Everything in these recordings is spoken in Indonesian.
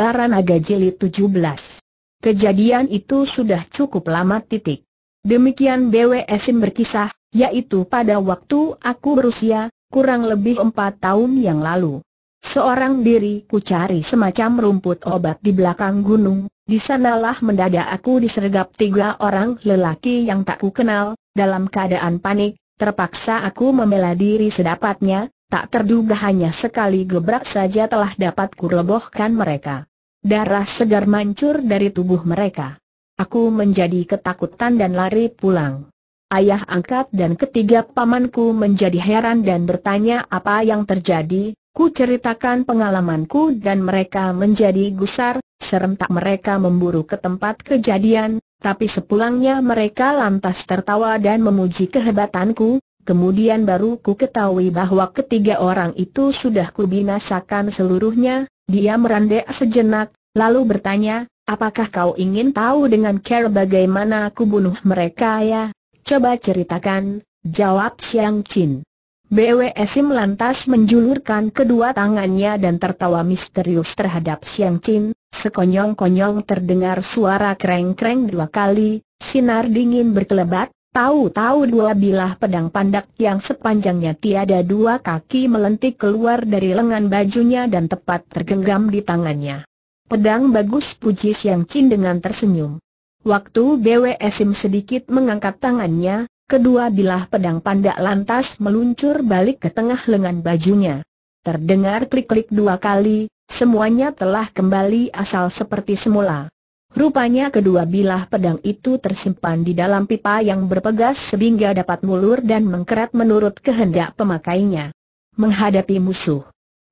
Baranaga Jilid 17. Kejadian itu sudah cukup lama titik. Demikian BWSM berkisah, yaitu pada waktu aku berusia, kurang lebih empat tahun yang lalu. Seorang diri ku cari semacam rumput obat di belakang gunung, di sanalah mendadak aku disergap tiga orang lelaki yang tak ku kenal, dalam keadaan panik, terpaksa aku membela diri sedapatnya, tak terduga hanya sekali gebrak saja telah dapat ku lebohkan mereka. Darah segar mancur dari tubuh mereka. Aku menjadi ketakutan dan lari pulang. Ayah angkat dan ketiga pamanku menjadi heran dan bertanya apa yang terjadi, ku ceritakan pengalamanku dan mereka menjadi gusar, serentak mereka memburu ke tempat kejadian, tapi sepulangnya mereka lantas tertawa dan memuji kehebatanku, kemudian baru ku ketahui bahwa ketiga orang itu sudah kubinasakan seluruhnya, dia merandek sejenak, lalu bertanya, apakah kau ingin tahu dengan care bagaimana aku bunuh mereka ya? Coba ceritakan, jawab Siang Chin. BW Sim lantas menjulurkan kedua tangannya dan tertawa misterius terhadap Siang Chin. sekonyong-konyong terdengar suara kreng-kreng dua kali, sinar dingin berkelebat, Tahu-tahu dua bilah pedang pandak yang sepanjangnya tiada dua kaki melentik keluar dari lengan bajunya dan tepat tergenggam di tangannya. Pedang bagus puji Siang Chin dengan tersenyum. Waktu BWSM sedikit mengangkat tangannya, kedua bilah pedang pandak lantas meluncur balik ke tengah lengan bajunya. Terdengar klik-klik dua kali, semuanya telah kembali asal seperti semula. Rupanya kedua bilah pedang itu tersimpan di dalam pipa yang berpegas sehingga dapat mulur dan mengkerat menurut kehendak pemakainya. Menghadapi musuh.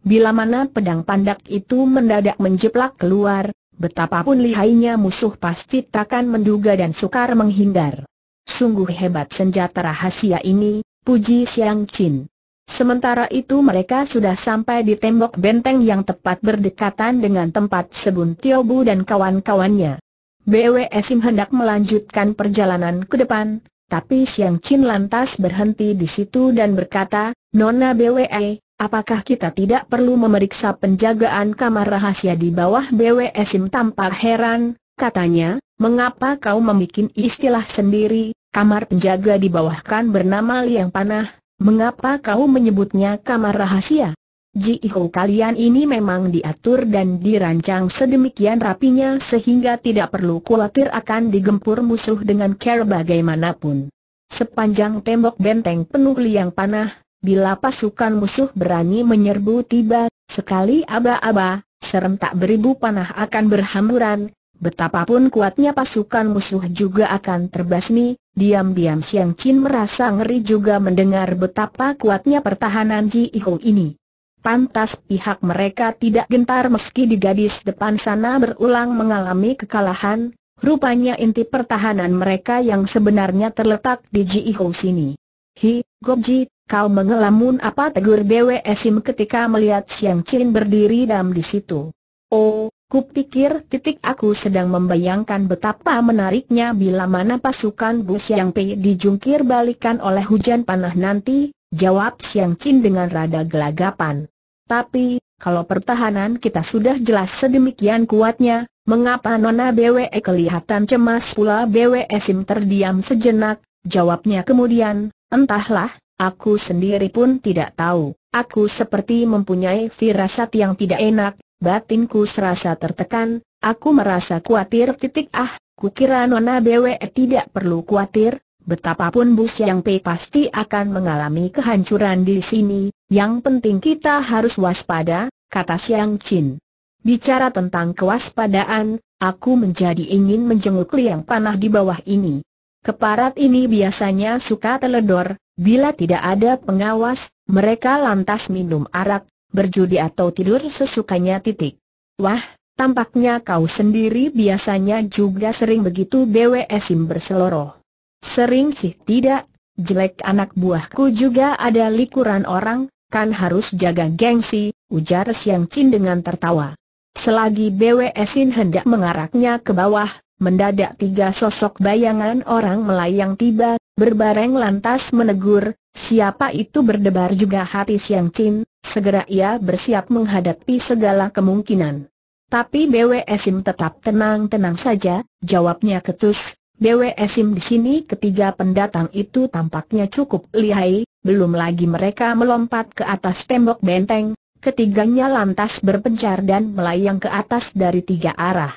Bila mana pedang pandak itu mendadak menjeplak keluar, betapapun lihainya musuh pasti takkan menduga dan sukar menghindar. Sungguh hebat senjata rahasia ini, puji Siang Chin. Sementara itu mereka sudah sampai di tembok benteng yang tepat berdekatan dengan tempat Sebun Tiobu dan kawan-kawannya. BWSim hendak melanjutkan perjalanan ke depan, tapi Siang Chin lantas berhenti di situ dan berkata, Nona BWE, apakah kita tidak perlu memeriksa penjagaan kamar rahasia di bawah BWSim tampak heran, katanya, mengapa kau membuat istilah sendiri, kamar penjaga di bawah kan bernama liang panah, Mengapa kau menyebutnya kamar rahasia? Ji Jiho kalian ini memang diatur dan dirancang sedemikian rapinya sehingga tidak perlu khawatir akan digempur musuh dengan care bagaimanapun. Sepanjang tembok benteng penuh liang panah, bila pasukan musuh berani menyerbu tiba, sekali aba-aba, serentak beribu panah akan berhamburan, Betapapun kuatnya pasukan musuh juga akan terbasmi, diam-diam Siang Chin merasa ngeri juga mendengar betapa kuatnya pertahanan Ji Iho ini. Pantas pihak mereka tidak gentar meski di gadis depan sana berulang mengalami kekalahan, rupanya inti pertahanan mereka yang sebenarnya terletak di Ji Iho sini. Hi, Gobji, kau mengelamun apa tegur Dewi Esim ketika melihat Siang Chin berdiri dam di situ. Oh, Kupikir titik aku sedang membayangkan betapa menariknya bila mana pasukan Bu Xiang Pei dijungkir balikan oleh hujan panah nanti, jawab Siang Chin dengan rada gelagapan. Tapi, kalau pertahanan kita sudah jelas sedemikian kuatnya, mengapa Nona BWE kelihatan cemas pula BWE Sim terdiam sejenak, jawabnya kemudian, entahlah, aku sendiri pun tidak tahu, aku seperti mempunyai firasat yang tidak enak, Batinku serasa tertekan, aku merasa khawatir titik ah, kukira Nona BW tidak perlu khawatir, betapapun bus yang Pe pasti akan mengalami kehancuran di sini, yang penting kita harus waspada, kata Siang Chin. Bicara tentang kewaspadaan, aku menjadi ingin menjenguk liang panah di bawah ini. Keparat ini biasanya suka teledor, bila tidak ada pengawas, mereka lantas minum arak, berjudi atau tidur sesukanya titik. Wah, tampaknya kau sendiri biasanya juga sering begitu BWSim berseloroh. Sering sih tidak, jelek anak buahku juga ada likuran orang, kan harus jaga gengsi, ujar Siang Chin dengan tertawa. Selagi BWSin hendak mengaraknya ke bawah, mendadak tiga sosok bayangan orang melayang tiba, berbareng lantas menegur, Siapa itu berdebar juga hati Siang Chin, segera ia bersiap menghadapi segala kemungkinan. Tapi Bwe Sim tetap tenang-tenang saja, jawabnya ketus, Bwe Sim di sini ketiga pendatang itu tampaknya cukup lihai, belum lagi mereka melompat ke atas tembok benteng, ketiganya lantas berpencar dan melayang ke atas dari tiga arah.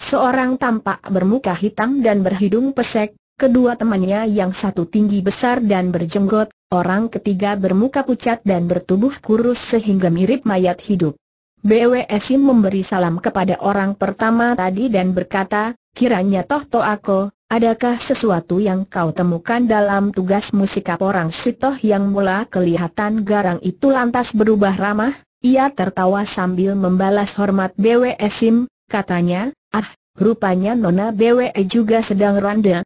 Seorang tampak bermuka hitam dan berhidung pesek, kedua temannya yang satu tinggi besar dan berjenggot, Orang ketiga bermuka pucat dan bertubuh kurus sehingga mirip mayat hidup. BW Sim memberi salam kepada orang pertama tadi dan berkata, kiranya toh toh aku, adakah sesuatu yang kau temukan dalam tugasmu sikap orang sitoh yang mula kelihatan garang itu lantas berubah ramah? Ia tertawa sambil membalas hormat BW Sim, katanya, ah, rupanya Nona BW e juga sedang ronde,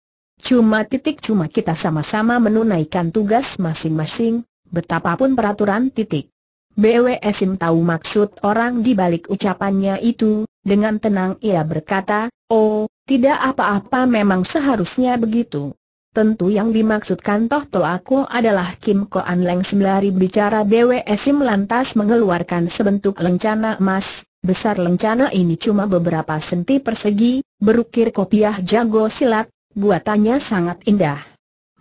Cuma titik cuma kita sama-sama menunaikan tugas masing-masing, betapapun peraturan titik. Sim tahu maksud orang di balik ucapannya itu, dengan tenang ia berkata, oh, tidak apa-apa memang seharusnya begitu. Tentu yang dimaksudkan toh toh aku adalah Kim Ko An Leng sembari bicara Sim lantas mengeluarkan sebentuk lencana emas, besar lencana ini cuma beberapa senti persegi, berukir kopiah jago silat, buatannya sangat indah.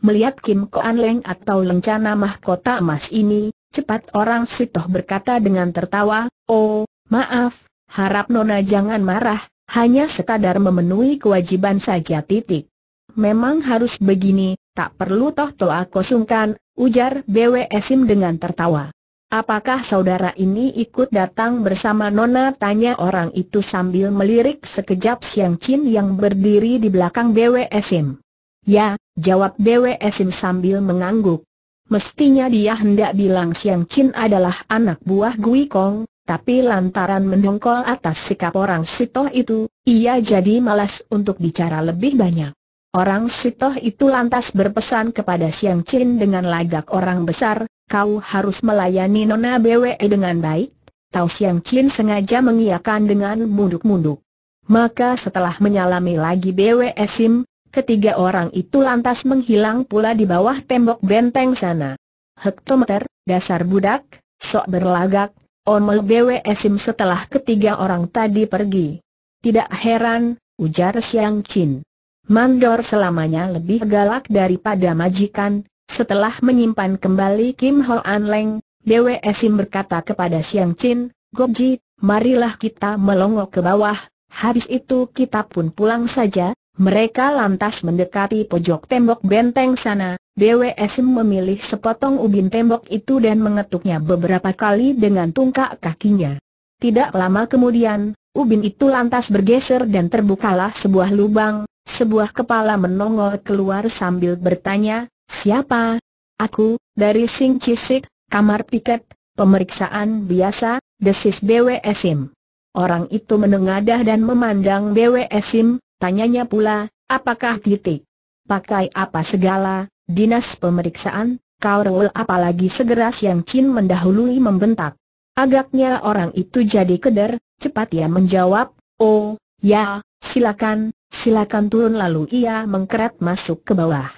Melihat Kim Koan Leng atau lencana mahkota emas ini, cepat orang Sitoh berkata dengan tertawa, Oh, maaf, harap Nona jangan marah, hanya sekadar memenuhi kewajiban saja titik. Memang harus begini, tak perlu toh toh aku sungkan, ujar BW Esim dengan tertawa. Apakah saudara ini ikut datang bersama Nona? Tanya orang itu sambil melirik sekejap Siang Chin yang berdiri di belakang Bwe Sim. Ya, jawab Bwe Sim sambil mengangguk. Mestinya dia hendak bilang Siang Chin adalah anak buah Gui Kong, tapi lantaran mendongkol atas sikap orang sitoh itu, ia jadi malas untuk bicara lebih banyak. Orang Sitoh itu lantas berpesan kepada Siang Chin dengan lagak orang besar, kau harus melayani Nona BWE dengan baik. Tahu Siang Chin sengaja mengiakan dengan munduk-munduk. Maka setelah menyalami lagi BWE Sim, ketiga orang itu lantas menghilang pula di bawah tembok benteng sana. Hektometer, dasar budak, sok berlagak, omel BWE Sim setelah ketiga orang tadi pergi. Tidak heran, ujar Siang Chin. Mandor selamanya lebih galak daripada majikan, setelah menyimpan kembali Kim Ho An Leng, Dewe Esim berkata kepada Siang Chin, Ji, marilah kita melongok ke bawah, habis itu kita pun pulang saja, mereka lantas mendekati pojok tembok benteng sana, Dewe Esim memilih sepotong ubin tembok itu dan mengetuknya beberapa kali dengan tungkak kakinya. Tidak lama kemudian, ubin itu lantas bergeser dan terbukalah sebuah lubang, sebuah kepala menongol keluar sambil bertanya, siapa? Aku, dari Sing Cisik, kamar piket, pemeriksaan biasa, desis BWSim. Orang itu menengadah dan memandang BWSim, tanyanya pula, apakah titik? Pakai apa segala, dinas pemeriksaan, kau rewel apalagi segera Siang Chin mendahului membentak. Agaknya orang itu jadi keder, cepat ia menjawab, oh, Ya, silakan, silakan turun lalu ia mengkerat masuk ke bawah.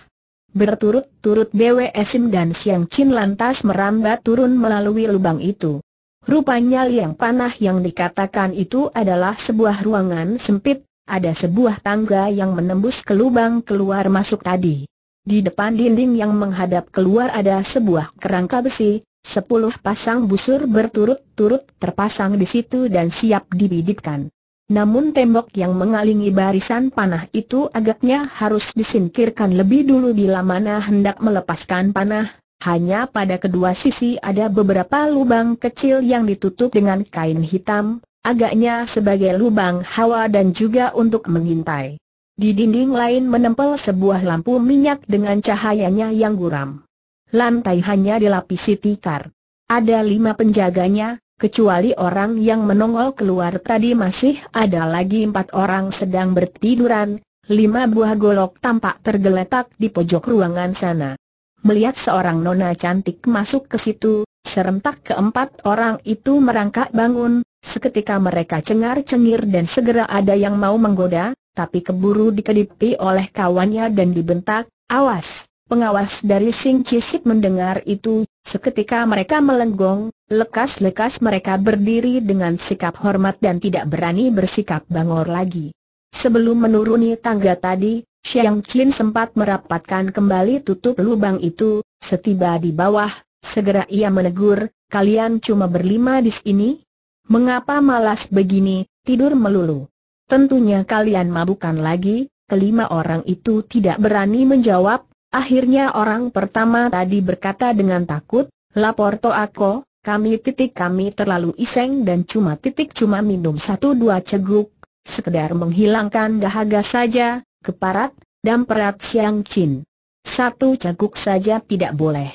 Berturut-turut Bwe Sim dan Siang Chin lantas merambat turun melalui lubang itu. Rupanya liang panah yang dikatakan itu adalah sebuah ruangan sempit, ada sebuah tangga yang menembus ke lubang keluar masuk tadi. Di depan dinding yang menghadap keluar ada sebuah kerangka besi, sepuluh pasang busur berturut-turut terpasang di situ dan siap dibidikkan. Namun tembok yang mengalingi barisan panah itu agaknya harus disingkirkan lebih dulu bila mana hendak melepaskan panah, hanya pada kedua sisi ada beberapa lubang kecil yang ditutup dengan kain hitam, agaknya sebagai lubang hawa dan juga untuk mengintai. Di dinding lain menempel sebuah lampu minyak dengan cahayanya yang guram. Lantai hanya dilapisi tikar. Ada lima penjaganya, Kecuali orang yang menongol keluar tadi masih ada lagi empat orang sedang bertiduran, lima buah golok tampak tergeletak di pojok ruangan sana. Melihat seorang nona cantik masuk ke situ, serentak keempat orang itu merangkak bangun, seketika mereka cengar-cengir dan segera ada yang mau menggoda, tapi keburu dikedipi oleh kawannya dan dibentak, awas! Pengawas dari Sing Cisip mendengar itu, Seketika mereka melenggong, lekas-lekas mereka berdiri dengan sikap hormat dan tidak berani bersikap bangor lagi. Sebelum menuruni tangga tadi, Xiang Qin sempat merapatkan kembali tutup lubang itu, setiba di bawah, segera ia menegur, kalian cuma berlima di sini? Mengapa malas begini, tidur melulu? Tentunya kalian mabukan lagi, kelima orang itu tidak berani menjawab, Akhirnya orang pertama tadi berkata dengan takut, lapor to aku, kami titik kami terlalu iseng dan cuma titik cuma minum satu dua ceguk, sekedar menghilangkan dahaga saja, keparat, dan perat siang cin. Satu ceguk saja tidak boleh.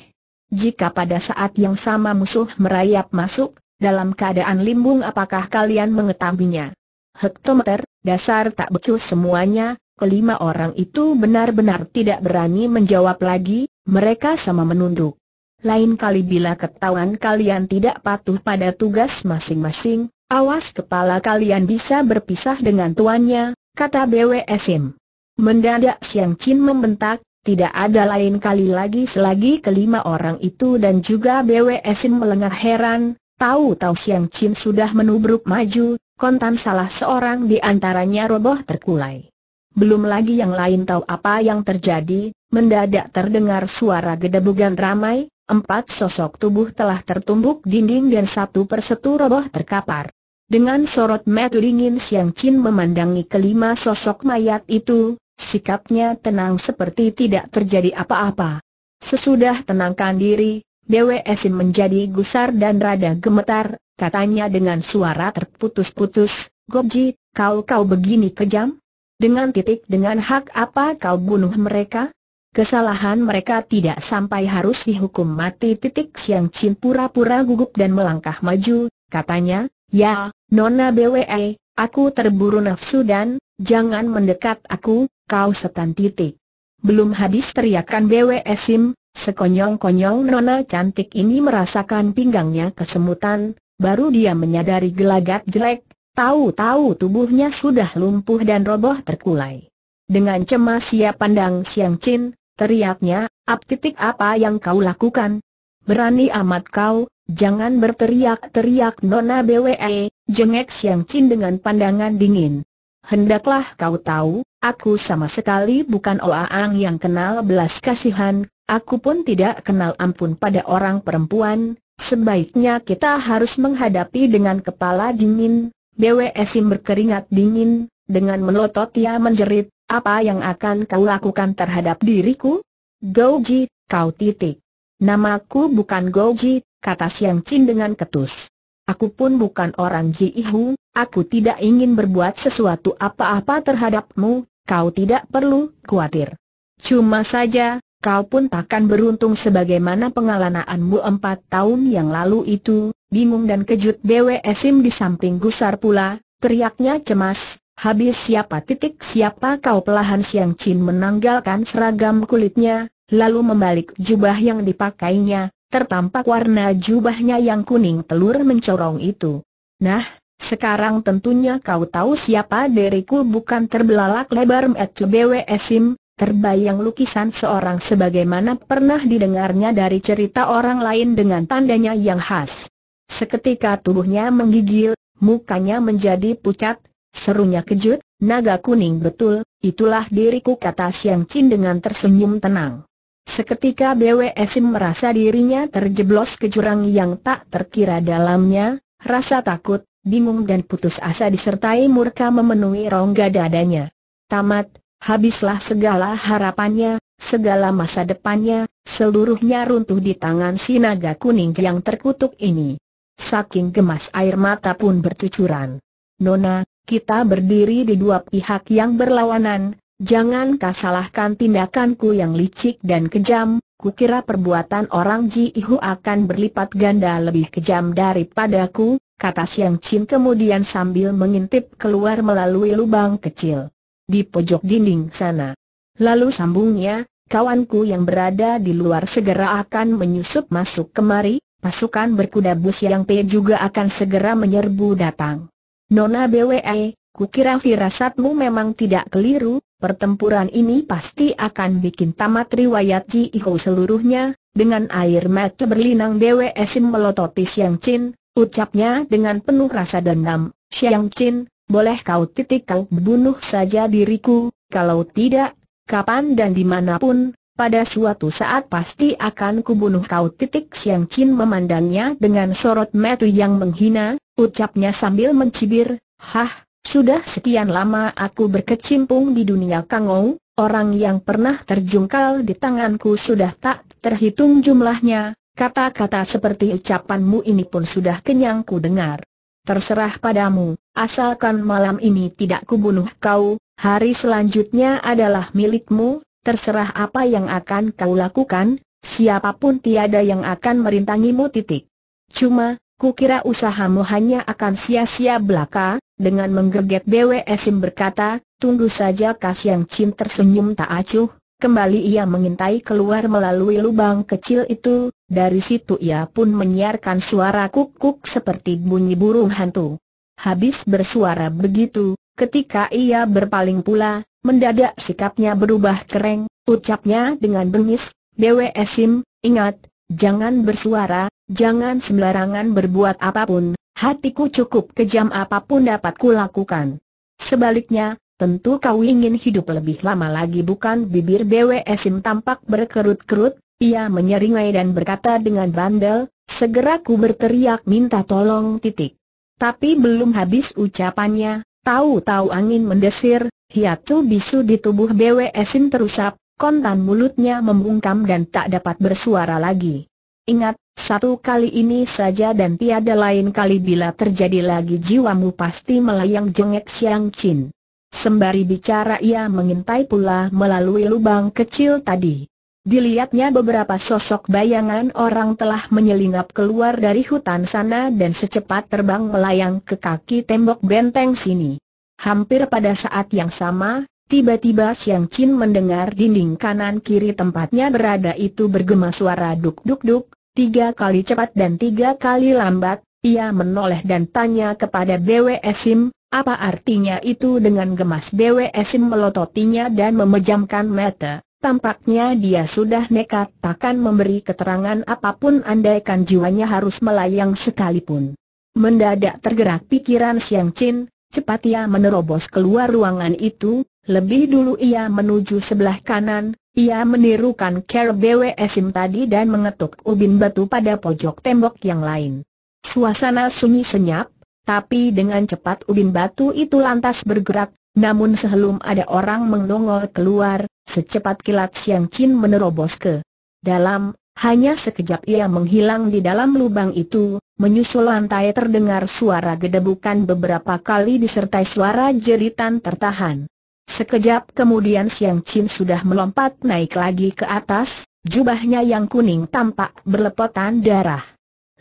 Jika pada saat yang sama musuh merayap masuk, dalam keadaan limbung apakah kalian mengetahuinya? Hektometer, dasar tak becus semuanya, kelima orang itu benar-benar tidak berani menjawab lagi, mereka sama menunduk. Lain kali bila ketahuan kalian tidak patuh pada tugas masing-masing, awas kepala kalian bisa berpisah dengan tuannya, kata BWSM. Mendadak Siang Chin membentak, tidak ada lain kali lagi selagi kelima orang itu dan juga BWSM melengah heran, tahu-tahu Siang Chin sudah menubruk maju, kontan salah seorang di antaranya roboh terkulai. Belum lagi yang lain tahu apa yang terjadi, mendadak terdengar suara gedebugan ramai, empat sosok tubuh telah tertumbuk dinding dan satu persatu roboh terkapar. Dengan sorot mata dingin Siang Chin memandangi kelima sosok mayat itu, sikapnya tenang seperti tidak terjadi apa-apa. Sesudah tenangkan diri, Dewi Esin menjadi gusar dan rada gemetar, katanya dengan suara terputus-putus, Gobji, kau-kau begini kejam? Dengan titik dengan hak apa kau bunuh mereka? Kesalahan mereka tidak sampai harus dihukum mati titik Siang cin pura-pura gugup dan melangkah maju, katanya, Ya, Nona BWE, aku terburu nafsu dan, jangan mendekat aku, kau setan titik. Belum habis teriakan BWE Sim, sekonyong-konyong Nona cantik ini merasakan pinggangnya kesemutan, baru dia menyadari gelagat jelek, Tahu-tahu tubuhnya sudah lumpuh dan roboh terkulai. Dengan cemas ia pandang Siang Chin, teriaknya, ap titik apa yang kau lakukan? Berani amat kau, jangan berteriak-teriak Nona BWE, jengek Siang Chin dengan pandangan dingin. Hendaklah kau tahu, aku sama sekali bukan Oaang yang kenal belas kasihan, aku pun tidak kenal ampun pada orang perempuan, sebaiknya kita harus menghadapi dengan kepala dingin, Bwe Sim berkeringat dingin, dengan melotot ia menjerit, apa yang akan kau lakukan terhadap diriku? Goji, kau titik. Namaku bukan Goji, kata Siang Chin dengan ketus. Aku pun bukan orang Ji Ihu, aku tidak ingin berbuat sesuatu apa-apa terhadapmu, kau tidak perlu khawatir. Cuma saja, kau pun takkan beruntung sebagaimana pengalanaanmu empat tahun yang lalu itu, bingung dan kejut BW Esim di samping gusar pula, teriaknya cemas, habis siapa titik siapa kau pelahan Siang Chin menanggalkan seragam kulitnya, lalu membalik jubah yang dipakainya, tertampak warna jubahnya yang kuning telur mencorong itu. Nah, sekarang tentunya kau tahu siapa deriku bukan terbelalak lebar Mbak Sim, Terbayang lukisan seorang sebagaimana pernah didengarnya dari cerita orang lain dengan tandanya yang khas. Seketika tubuhnya menggigil, mukanya menjadi pucat, serunya kejut, naga kuning betul, itulah diriku kata Siang Chin dengan tersenyum tenang. Seketika BWSM merasa dirinya terjeblos ke jurang yang tak terkira dalamnya, rasa takut, bingung dan putus asa disertai murka memenuhi rongga dadanya. Tamat Habislah segala harapannya, segala masa depannya, seluruhnya runtuh di tangan si naga kuning yang terkutuk ini. Saking gemas air mata pun bercucuran. Nona, kita berdiri di dua pihak yang berlawanan, jangan salahkan tindakanku yang licik dan kejam, kukira perbuatan orang Ji Ihu akan berlipat ganda lebih kejam daripadaku, kata Siang Chin kemudian sambil mengintip keluar melalui lubang kecil di pojok dinding sana. Lalu sambungnya, kawanku yang berada di luar segera akan menyusup masuk kemari, pasukan berkuda bus yang P juga akan segera menyerbu datang. Nona BWE, kukira firasatmu memang tidak keliru, pertempuran ini pasti akan bikin tamat riwayat Ji Iho seluruhnya, dengan air mata berlinang BWE Sim melototi Chin, ucapnya dengan penuh rasa dendam, Xiang Chin, boleh kau titik kau bunuh saja diriku, kalau tidak, kapan dan dimanapun, pada suatu saat pasti akan kubunuh kau titik Siang Chin memandangnya dengan sorot metu yang menghina, ucapnya sambil mencibir, Hah, sudah sekian lama aku berkecimpung di dunia kangou, orang yang pernah terjungkal di tanganku sudah tak terhitung jumlahnya, kata-kata seperti ucapanmu ini pun sudah kenyang ku dengar terserah padamu, asalkan malam ini tidak kubunuh kau, hari selanjutnya adalah milikmu, terserah apa yang akan kau lakukan, siapapun tiada yang akan merintangimu titik. Cuma, kukira usahamu hanya akan sia-sia belaka, dengan menggerget Bwe berkata, tunggu saja Kas Yang cinta tersenyum tak acuh, kembali ia mengintai keluar melalui lubang kecil itu, dari situ ia pun menyiarkan suara kukuk seperti bunyi burung hantu. Habis bersuara begitu, ketika ia berpaling pula, mendadak sikapnya berubah kering, ucapnya dengan bengis, Dewe Esim, ingat, jangan bersuara, jangan sembarangan berbuat apapun, hatiku cukup kejam apapun dapat kulakukan. Sebaliknya, Tentu kau ingin hidup lebih lama lagi bukan bibir Dewe Esim tampak berkerut-kerut, ia menyeringai dan berkata dengan bandel, segera ku berteriak minta tolong titik. Tapi belum habis ucapannya, tahu-tahu angin mendesir, hiatu bisu di tubuh BWSin terusap, kontan mulutnya membungkam dan tak dapat bersuara lagi. Ingat, satu kali ini saja dan tiada lain kali bila terjadi lagi jiwamu pasti melayang jengek Siang Chin. Sembari bicara ia mengintai pula melalui lubang kecil tadi. Dilihatnya beberapa sosok bayangan orang telah menyelinap keluar dari hutan sana dan secepat terbang melayang ke kaki tembok benteng sini. Hampir pada saat yang sama, tiba-tiba Xiang Chin mendengar dinding kanan kiri tempatnya berada itu bergema suara duk-duk-duk, tiga kali cepat dan tiga kali lambat, ia menoleh dan tanya kepada BW Sim, apa artinya itu dengan gemas BW Sim melototinya dan memejamkan mata. Tampaknya dia sudah nekat takkan memberi keterangan apapun andaikan jiwanya harus melayang sekalipun. Mendadak tergerak pikiran Siang Chin, cepat ia menerobos keluar ruangan itu, lebih dulu ia menuju sebelah kanan, ia menirukan Ker BW Sim tadi dan mengetuk ubin batu pada pojok tembok yang lain. Suasana sunyi senyap, tapi dengan cepat ubin batu itu lantas bergerak, namun sebelum ada orang mendongol keluar, secepat kilat Siang Chin menerobos ke dalam, hanya sekejap ia menghilang di dalam lubang itu, menyusul lantai terdengar suara gedebukan beberapa kali disertai suara jeritan tertahan. Sekejap kemudian Siang Chin sudah melompat naik lagi ke atas, jubahnya yang kuning tampak berlepotan darah.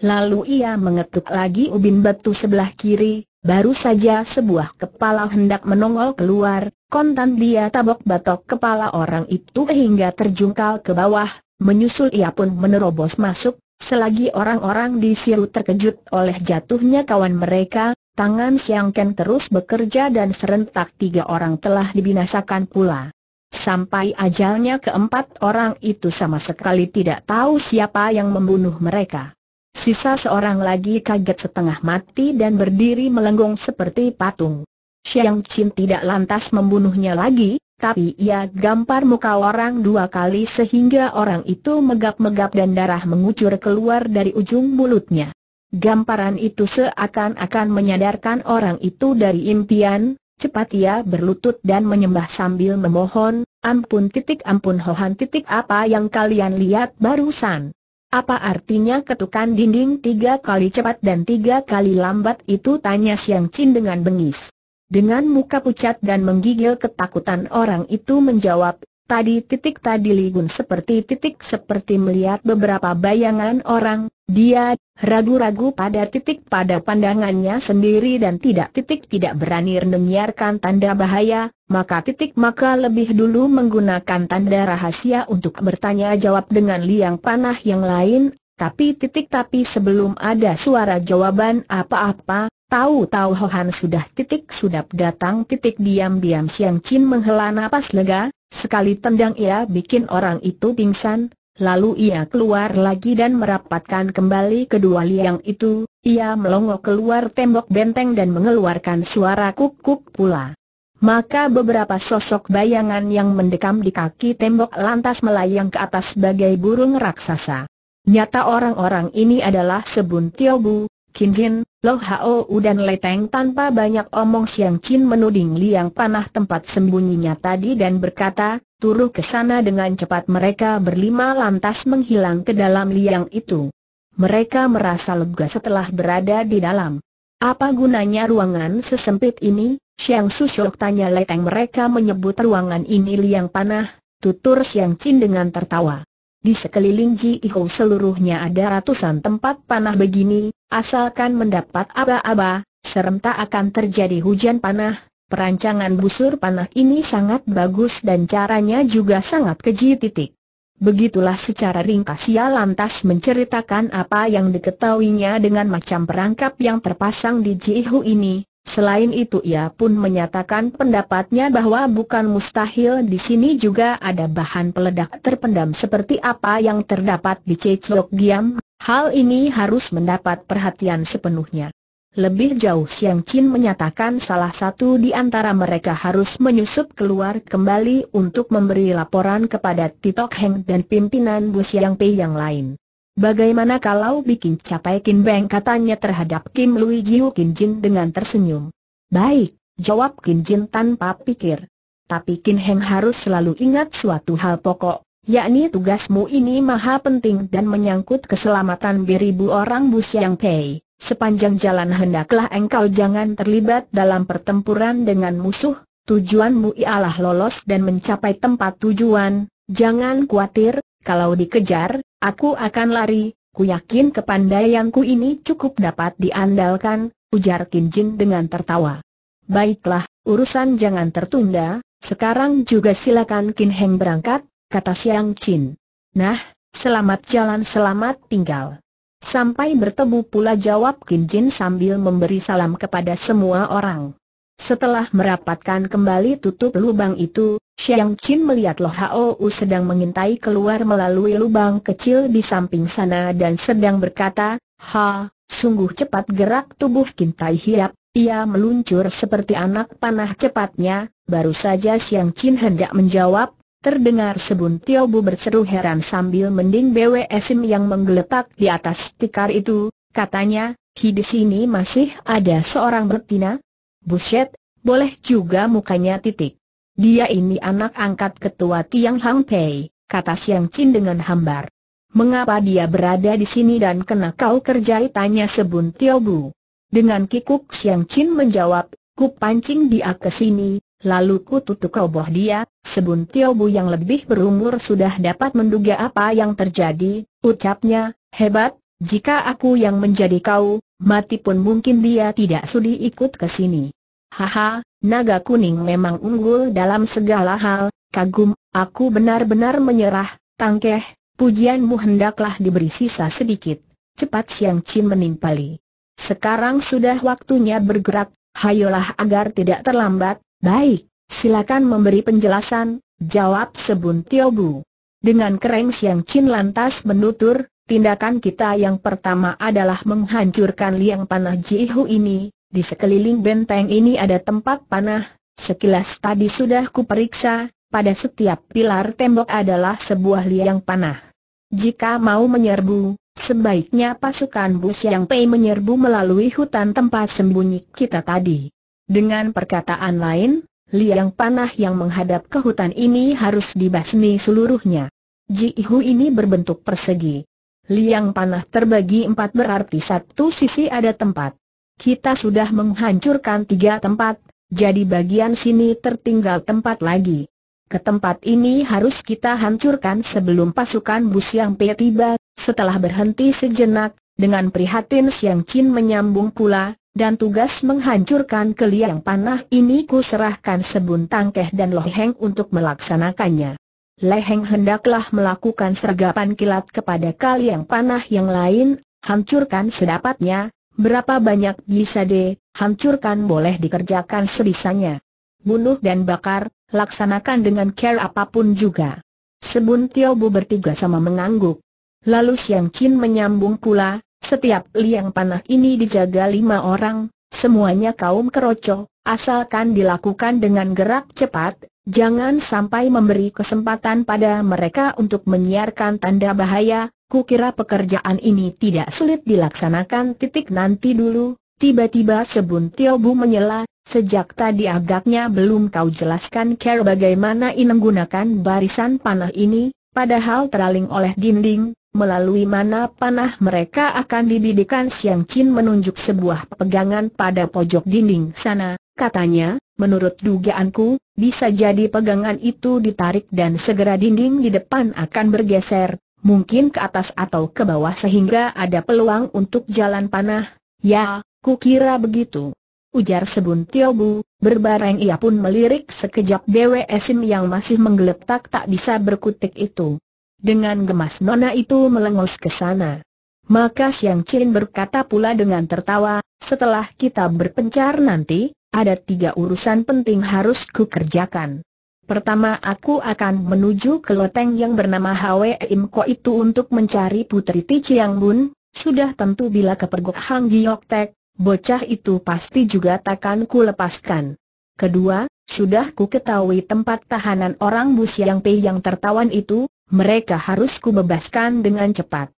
Lalu ia mengetuk lagi ubin batu sebelah kiri, Baru saja sebuah kepala hendak menongol keluar, kontan dia tabok batok kepala orang itu hingga terjungkal ke bawah, menyusul ia pun menerobos masuk, selagi orang-orang di Siru terkejut oleh jatuhnya kawan mereka, tangan Siang Ken terus bekerja dan serentak tiga orang telah dibinasakan pula. Sampai ajalnya keempat orang itu sama sekali tidak tahu siapa yang membunuh mereka. Sisa seorang lagi kaget setengah mati dan berdiri melengkung seperti patung. Xiang Qin tidak lantas membunuhnya lagi, tapi ia gampar muka orang dua kali sehingga orang itu megap-megap dan darah mengucur keluar dari ujung mulutnya. Gamparan itu seakan-akan menyadarkan orang itu dari impian, cepat ia berlutut dan menyembah sambil memohon, ampun titik ampun hohan titik apa yang kalian lihat barusan. Apa artinya ketukan dinding tiga kali cepat dan tiga kali lambat itu tanya Siang Chin dengan bengis. Dengan muka pucat dan menggigil ketakutan orang itu menjawab, tadi titik tadi Ligun seperti titik seperti melihat beberapa bayangan orang, dia ragu-ragu pada titik pada pandangannya sendiri dan tidak titik tidak berani menyiarkan tanda bahaya, maka titik maka lebih dulu menggunakan tanda rahasia untuk bertanya jawab dengan liang panah yang lain, tapi titik tapi sebelum ada suara jawaban apa-apa, tahu-tahu Hohan sudah titik sudah datang titik diam-diam Siang Chin menghela napas lega, sekali tendang ia bikin orang itu pingsan, Lalu ia keluar lagi dan merapatkan kembali kedua liang itu, ia melongo keluar tembok benteng dan mengeluarkan suara kuk-kuk pula. Maka beberapa sosok bayangan yang mendekam di kaki tembok lantas melayang ke atas sebagai burung raksasa. Nyata orang-orang ini adalah Sebun Tiobu, Kinjin, Lo Hao dan Leteng tanpa banyak omong Siang Chin menuding liang panah tempat sembunyinya tadi dan berkata, Turuh ke sana dengan cepat mereka berlima lantas menghilang ke dalam liang itu. Mereka merasa lega setelah berada di dalam. Apa gunanya ruangan sesempit ini? Siang Susyok tanya leteng mereka menyebut ruangan ini liang panah, tutur Siang Chin dengan tertawa. Di sekeliling Ji Iho seluruhnya ada ratusan tempat panah begini, asalkan mendapat aba-aba, tak akan terjadi hujan panah, Perancangan busur panah ini sangat bagus dan caranya juga sangat keji titik. Begitulah secara ringkas ia lantas menceritakan apa yang diketahuinya dengan macam perangkap yang terpasang di Jihu ini. Selain itu ia pun menyatakan pendapatnya bahwa bukan mustahil di sini juga ada bahan peledak terpendam seperti apa yang terdapat di Cecok Diam. Hal ini harus mendapat perhatian sepenuhnya. Lebih jauh Siang Chin menyatakan salah satu di antara mereka harus menyusup keluar kembali untuk memberi laporan kepada Titok Heng dan pimpinan Bu Siang Pei yang lain. Bagaimana kalau bikin capai Kin Beng katanya terhadap Kim Lui Jiu Kin Jin dengan tersenyum. Baik, jawab Kin Jin tanpa pikir. Tapi Kin Heng harus selalu ingat suatu hal pokok, yakni tugasmu ini maha penting dan menyangkut keselamatan beribu orang Bu Siang Pei. Sepanjang jalan hendaklah engkau jangan terlibat dalam pertempuran dengan musuh, tujuanmu ialah lolos dan mencapai tempat tujuan, jangan khawatir, kalau dikejar, aku akan lari, ku yakin kepandaianku ini cukup dapat diandalkan, ujar Kin Jin dengan tertawa. Baiklah, urusan jangan tertunda, sekarang juga silakan Kin Heng berangkat, kata Siang Chin. Nah, selamat jalan selamat tinggal. Sampai bertemu pula jawab Kim Jin sambil memberi salam kepada semua orang. Setelah merapatkan kembali tutup lubang itu, Xiang Qin melihat Lo Hao U sedang mengintai keluar melalui lubang kecil di samping sana dan sedang berkata, Ha, sungguh cepat gerak tubuh Kim Tai Hiap, ia meluncur seperti anak panah cepatnya, baru saja Xiang Qin hendak menjawab, Terdengar Tio Bu berseru heran sambil mending BWSM yang menggeletak di atas tikar itu, katanya, Hi di sini masih ada seorang betina? Buset, boleh juga mukanya titik. Dia ini anak angkat ketua Tiang Hang Pei, kata Siang Chin dengan hambar. Mengapa dia berada di sini dan kena kau kerjai tanya Tio Bu. Dengan kikuk Siang Chin menjawab, ku pancing dia ke sini, Lalu kututu kau boh dia, sebun Tiobu yang lebih berumur sudah dapat menduga apa yang terjadi, ucapnya, hebat, jika aku yang menjadi kau, mati pun mungkin dia tidak sudi ikut ke sini. Haha, naga kuning memang unggul dalam segala hal, kagum, aku benar-benar menyerah, tangkeh, pujianmu hendaklah diberi sisa sedikit. Cepat Siang cim menimpali. Sekarang sudah waktunya bergerak, hayolah agar tidak terlambat, Baik, silakan memberi penjelasan, jawab Sebun Tiobu. Dengan kereng Yang Chin lantas menutur, tindakan kita yang pertama adalah menghancurkan liang panah Jihu ini, di sekeliling benteng ini ada tempat panah, sekilas tadi sudah kuperiksa, pada setiap pilar tembok adalah sebuah liang panah. Jika mau menyerbu, sebaiknya pasukan Bus Yang Pei menyerbu melalui hutan tempat sembunyi kita tadi. Dengan perkataan lain, liang panah yang menghadap ke hutan ini harus dibasmi seluruhnya. Ji Hu ini berbentuk persegi. Liang panah terbagi empat berarti satu sisi ada tempat. Kita sudah menghancurkan tiga tempat, jadi bagian sini tertinggal tempat lagi. Ke tempat ini harus kita hancurkan sebelum pasukan bus yang Pe tiba, setelah berhenti sejenak, dengan prihatin Siang Chin menyambung pula, dan tugas menghancurkan keliang panah ini ku serahkan sebuntang keh dan loheng untuk melaksanakannya. Leheng hendaklah melakukan sergapan kilat kepada kaliang panah yang lain, hancurkan sedapatnya, berapa banyak bisa deh, hancurkan boleh dikerjakan sebisanya. Bunuh dan bakar, laksanakan dengan care apapun juga. Sebun Tio Bu bertiga sama mengangguk. Lalu Siang Chin menyambung pula, setiap liang panah ini dijaga lima orang, semuanya kaum keroco, asalkan dilakukan dengan gerak cepat, jangan sampai memberi kesempatan pada mereka untuk menyiarkan tanda bahaya, kukira pekerjaan ini tidak sulit dilaksanakan titik nanti dulu, tiba-tiba sebuntil bu menyela, sejak tadi agaknya belum kau jelaskan care bagaimana ini menggunakan barisan panah ini, padahal teraling oleh dinding, melalui mana panah mereka akan dibidikan Siang Chin menunjuk sebuah pegangan pada pojok dinding sana, katanya, menurut dugaanku, bisa jadi pegangan itu ditarik dan segera dinding di depan akan bergeser, mungkin ke atas atau ke bawah sehingga ada peluang untuk jalan panah, ya, ku kira begitu. Ujar Sebun Tiobu, berbareng ia pun melirik sekejap Dewi Esim yang masih menggeletak tak bisa berkutik itu. Dengan gemas nona itu melengos ke sana. Maka Siang Chin berkata pula dengan tertawa, setelah kita berpencar nanti, ada tiga urusan penting harus kukerjakan. Pertama aku akan menuju ke loteng yang bernama Hwe Im Ko itu untuk mencari putri Ti Chiang Bun, sudah tentu bila kepergok Hang Giok Tek, bocah itu pasti juga takkan ku lepaskan. Kedua, sudah ku ketahui tempat tahanan orang bu Siang Pei yang tertawan itu, mereka harus kubebaskan dengan cepat.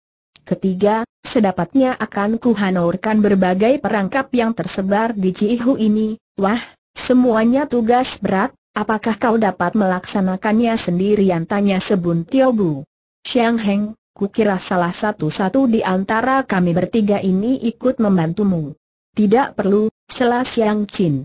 Ketiga, sedapatnya akan kuhanurkan berbagai perangkap yang tersebar di Cihu ini, wah, semuanya tugas berat, apakah kau dapat melaksanakannya sendirian tanya Sebun Tiobu. Xiang Heng, kukira salah satu-satu di antara kami bertiga ini ikut membantumu. Tidak perlu, selas Yang Chin.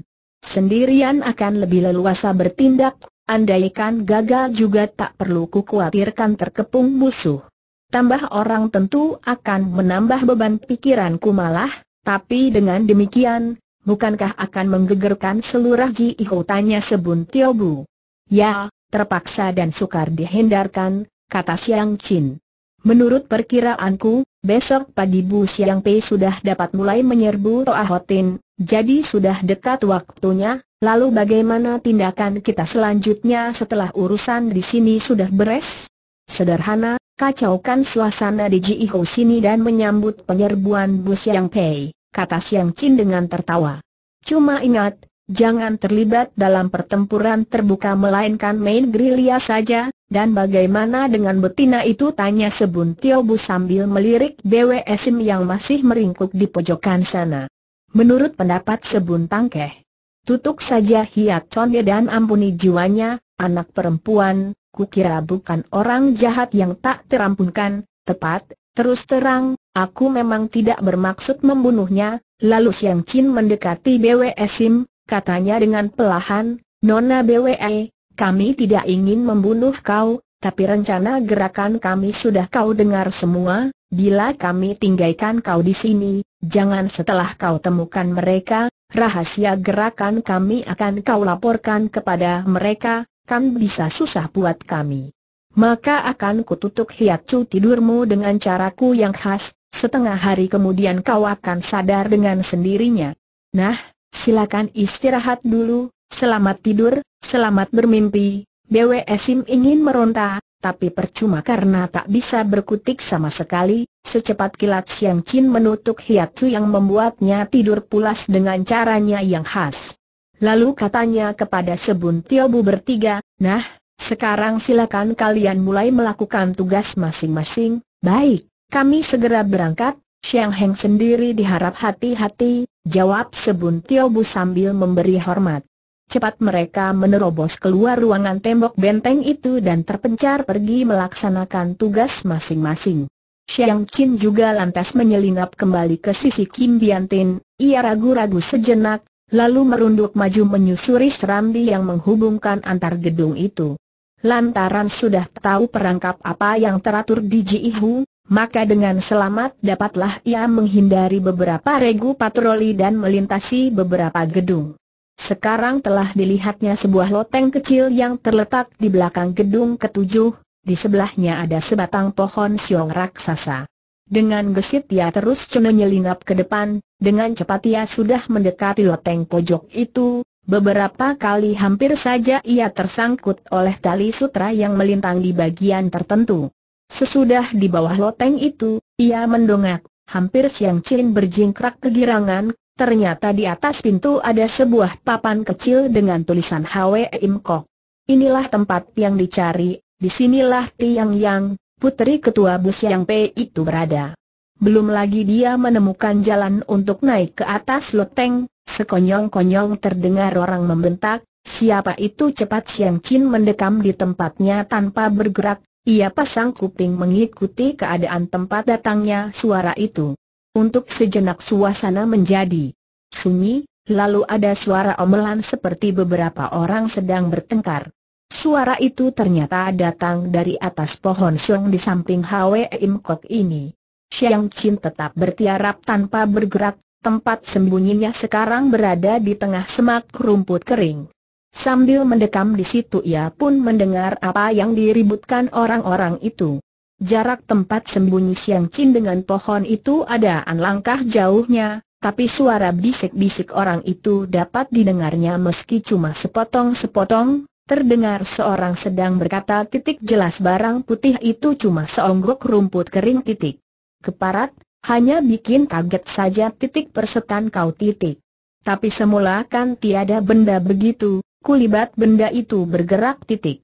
Sendirian akan lebih leluasa bertindak, Andaikan gagal juga tak perlu kukhawatirkan terkepung musuh. Tambah orang tentu akan menambah beban pikiranku malah, tapi dengan demikian, bukankah akan menggegerkan seluruh Iho tanya sebun Tiobu. Ya, terpaksa dan sukar dihindarkan, kata Siang Chin. Menurut perkiraanku, besok pagi Bu Siang Pei sudah dapat mulai menyerbu Toa Hotin, jadi sudah dekat waktunya, Lalu bagaimana tindakan kita selanjutnya setelah urusan di sini sudah beres? Sederhana, kacaukan suasana di Jiho sini dan menyambut penyerbuan bus yang Pei, kata Xiang Qin dengan tertawa. Cuma ingat, jangan terlibat dalam pertempuran terbuka melainkan main gerilya saja, dan bagaimana dengan betina itu tanya Sebun Bu sambil melirik BW Esim yang masih meringkuk di pojokan sana. Menurut pendapat Sebun Tangkeh, Tutup saja Hiat conde dan ampuni jiwanya, anak perempuan, kukira bukan orang jahat yang tak terampunkan, tepat, terus terang, aku memang tidak bermaksud membunuhnya, lalu Siang Chin mendekati BWE Sim, katanya dengan pelahan, Nona BWE, eh, kami tidak ingin membunuh kau, tapi rencana gerakan kami sudah kau dengar semua, bila kami tinggalkan kau di sini, jangan setelah kau temukan mereka, rahasia gerakan kami akan kau laporkan kepada mereka, kan bisa susah buat kami. Maka akan kututup hiatsu tidurmu dengan caraku yang khas, setengah hari kemudian kau akan sadar dengan sendirinya. Nah, silakan istirahat dulu, selamat tidur, selamat bermimpi, BWSIM ingin meronta, tapi percuma karena tak bisa berkutik sama sekali, secepat kilat Siang Chin menutup hiatu yang membuatnya tidur pulas dengan caranya yang khas. Lalu katanya kepada Sebun Bu bertiga, nah, sekarang silakan kalian mulai melakukan tugas masing-masing, baik, kami segera berangkat, Siang Heng sendiri diharap hati-hati, jawab Sebun Bu sambil memberi hormat. Cepat mereka menerobos keluar ruangan tembok benteng itu dan terpencar pergi melaksanakan tugas masing-masing. Xiang Qin juga lantas menyelinap kembali ke sisi Kim Biantin, ia ragu-ragu sejenak, lalu merunduk maju menyusuri serambi yang menghubungkan antar gedung itu. Lantaran sudah tahu perangkap apa yang teratur di Ji Hu, maka dengan selamat dapatlah ia menghindari beberapa regu patroli dan melintasi beberapa gedung. Sekarang telah dilihatnya sebuah loteng kecil yang terletak di belakang gedung ketujuh, di sebelahnya ada sebatang pohon siung raksasa. Dengan gesit ia terus cuma nyelinap ke depan, dengan cepat ia sudah mendekati loteng pojok itu, beberapa kali hampir saja ia tersangkut oleh tali sutra yang melintang di bagian tertentu. Sesudah di bawah loteng itu, ia mendongak, hampir Siang Chin berjingkrak kegirangan, ternyata di atas pintu ada sebuah papan kecil dengan tulisan HW Imkok. Inilah tempat yang dicari, disinilah Tiang Yang, putri ketua Bus Yang P itu berada. Belum lagi dia menemukan jalan untuk naik ke atas loteng, sekonyong-konyong terdengar orang membentak, siapa itu cepat Siang Chin mendekam di tempatnya tanpa bergerak, ia pasang kuping mengikuti keadaan tempat datangnya suara itu. Untuk sejenak suasana menjadi sunyi, lalu ada suara omelan seperti beberapa orang sedang bertengkar. Suara itu ternyata datang dari atas pohon siung di samping Hwe Im Kok ini. Xiang Chin tetap bertiarap tanpa bergerak, tempat sembunyinya sekarang berada di tengah semak rumput kering. Sambil mendekam di situ ia pun mendengar apa yang diributkan orang-orang itu. Jarak tempat sembunyi Siang Chin dengan pohon itu ada an langkah jauhnya, tapi suara bisik-bisik orang itu dapat didengarnya meski cuma sepotong-sepotong, terdengar seorang sedang berkata titik jelas barang putih itu cuma seonggok rumput kering titik. Keparat, hanya bikin kaget saja titik persetan kau titik. Tapi semula kan tiada benda begitu, kulibat benda itu bergerak titik.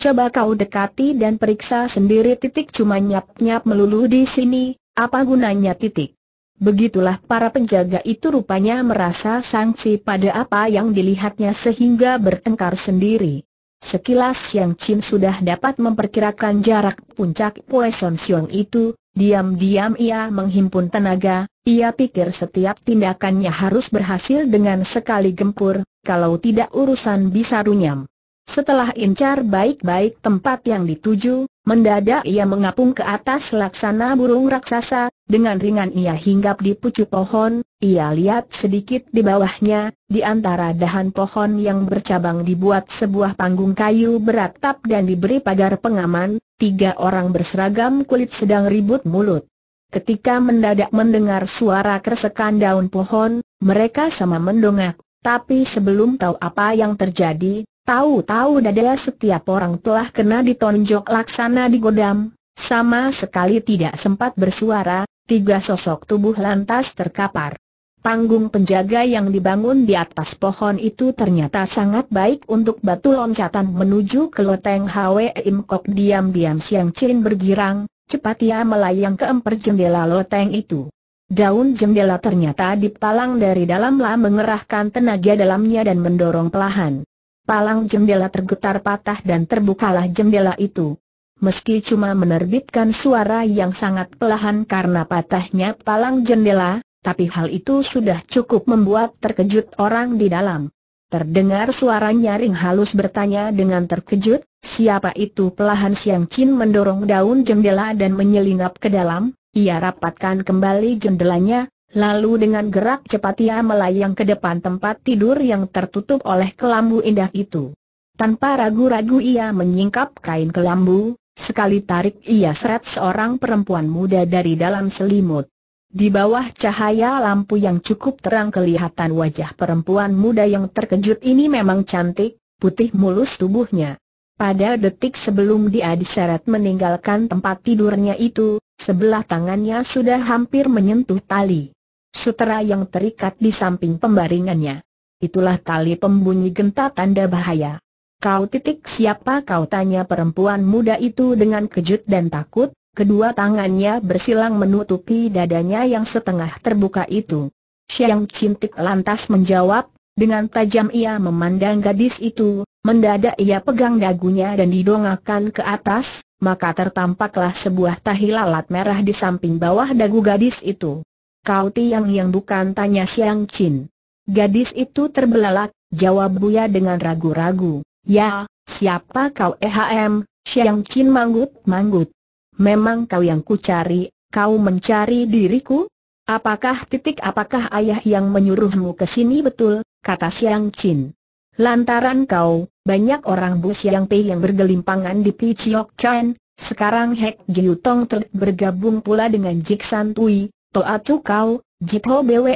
Coba kau dekati dan periksa sendiri titik cuma nyap-nyap melulu di sini, apa gunanya titik? Begitulah para penjaga itu rupanya merasa sanksi pada apa yang dilihatnya sehingga bertengkar sendiri. Sekilas Yang Chin sudah dapat memperkirakan jarak puncak Poison Siong itu, diam-diam ia menghimpun tenaga, ia pikir setiap tindakannya harus berhasil dengan sekali gempur, kalau tidak urusan bisa runyam. Setelah incar baik-baik tempat yang dituju, mendadak ia mengapung ke atas laksana burung raksasa, dengan ringan ia hinggap di pucuk pohon, ia lihat sedikit di bawahnya, di antara dahan pohon yang bercabang dibuat sebuah panggung kayu beratap dan diberi pagar pengaman, tiga orang berseragam kulit sedang ribut mulut. Ketika mendadak mendengar suara kersekan daun pohon, mereka sama mendongak, tapi sebelum tahu apa yang terjadi, Tahu-tahu dada setiap orang telah kena ditonjok laksana di digodam, sama sekali tidak sempat bersuara, tiga sosok tubuh lantas terkapar. Panggung penjaga yang dibangun di atas pohon itu ternyata sangat baik untuk batu loncatan menuju ke loteng Hwe Im Kok diam-diam Siang Chin bergirang, cepat ia melayang ke emper jendela loteng itu. Daun jendela ternyata dipalang dari dalam lah mengerahkan tenaga dalamnya dan mendorong pelahan palang jendela tergetar patah dan terbukalah jendela itu. Meski cuma menerbitkan suara yang sangat pelahan karena patahnya palang jendela, tapi hal itu sudah cukup membuat terkejut orang di dalam. Terdengar suara nyaring halus bertanya dengan terkejut, siapa itu pelahan Siang Chin mendorong daun jendela dan menyelinap ke dalam, ia rapatkan kembali jendelanya, Lalu dengan gerak cepat ia melayang ke depan tempat tidur yang tertutup oleh kelambu indah itu. Tanpa ragu-ragu ia menyingkap kain kelambu, sekali tarik ia seret seorang perempuan muda dari dalam selimut. Di bawah cahaya lampu yang cukup terang kelihatan wajah perempuan muda yang terkejut ini memang cantik, putih mulus tubuhnya. Pada detik sebelum dia diseret meninggalkan tempat tidurnya itu, sebelah tangannya sudah hampir menyentuh tali sutera yang terikat di samping pembaringannya. Itulah tali pembunyi genta tanda bahaya. Kau titik siapa kau tanya perempuan muda itu dengan kejut dan takut, kedua tangannya bersilang menutupi dadanya yang setengah terbuka itu. Siang Cintik lantas menjawab, dengan tajam ia memandang gadis itu, mendadak ia pegang dagunya dan didongakan ke atas, maka tertampaklah sebuah tahi lalat merah di samping bawah dagu gadis itu. Kau tiang yang bukan tanya Siang Chin. Gadis itu terbelalak, jawab Buya dengan ragu-ragu. Ya, siapa kau ehm, Siang Chin manggut-manggut. Memang kau yang ku cari. kau mencari diriku? Apakah titik apakah ayah yang menyuruhmu ke sini betul, kata Siang Chin. Lantaran kau, banyak orang Bu Siang Pei yang bergelimpangan di Pichiok Chan, sekarang Hek Jiu Tong bergabung pula dengan Jik San Tui, Tu Kau, Jipo Bwe,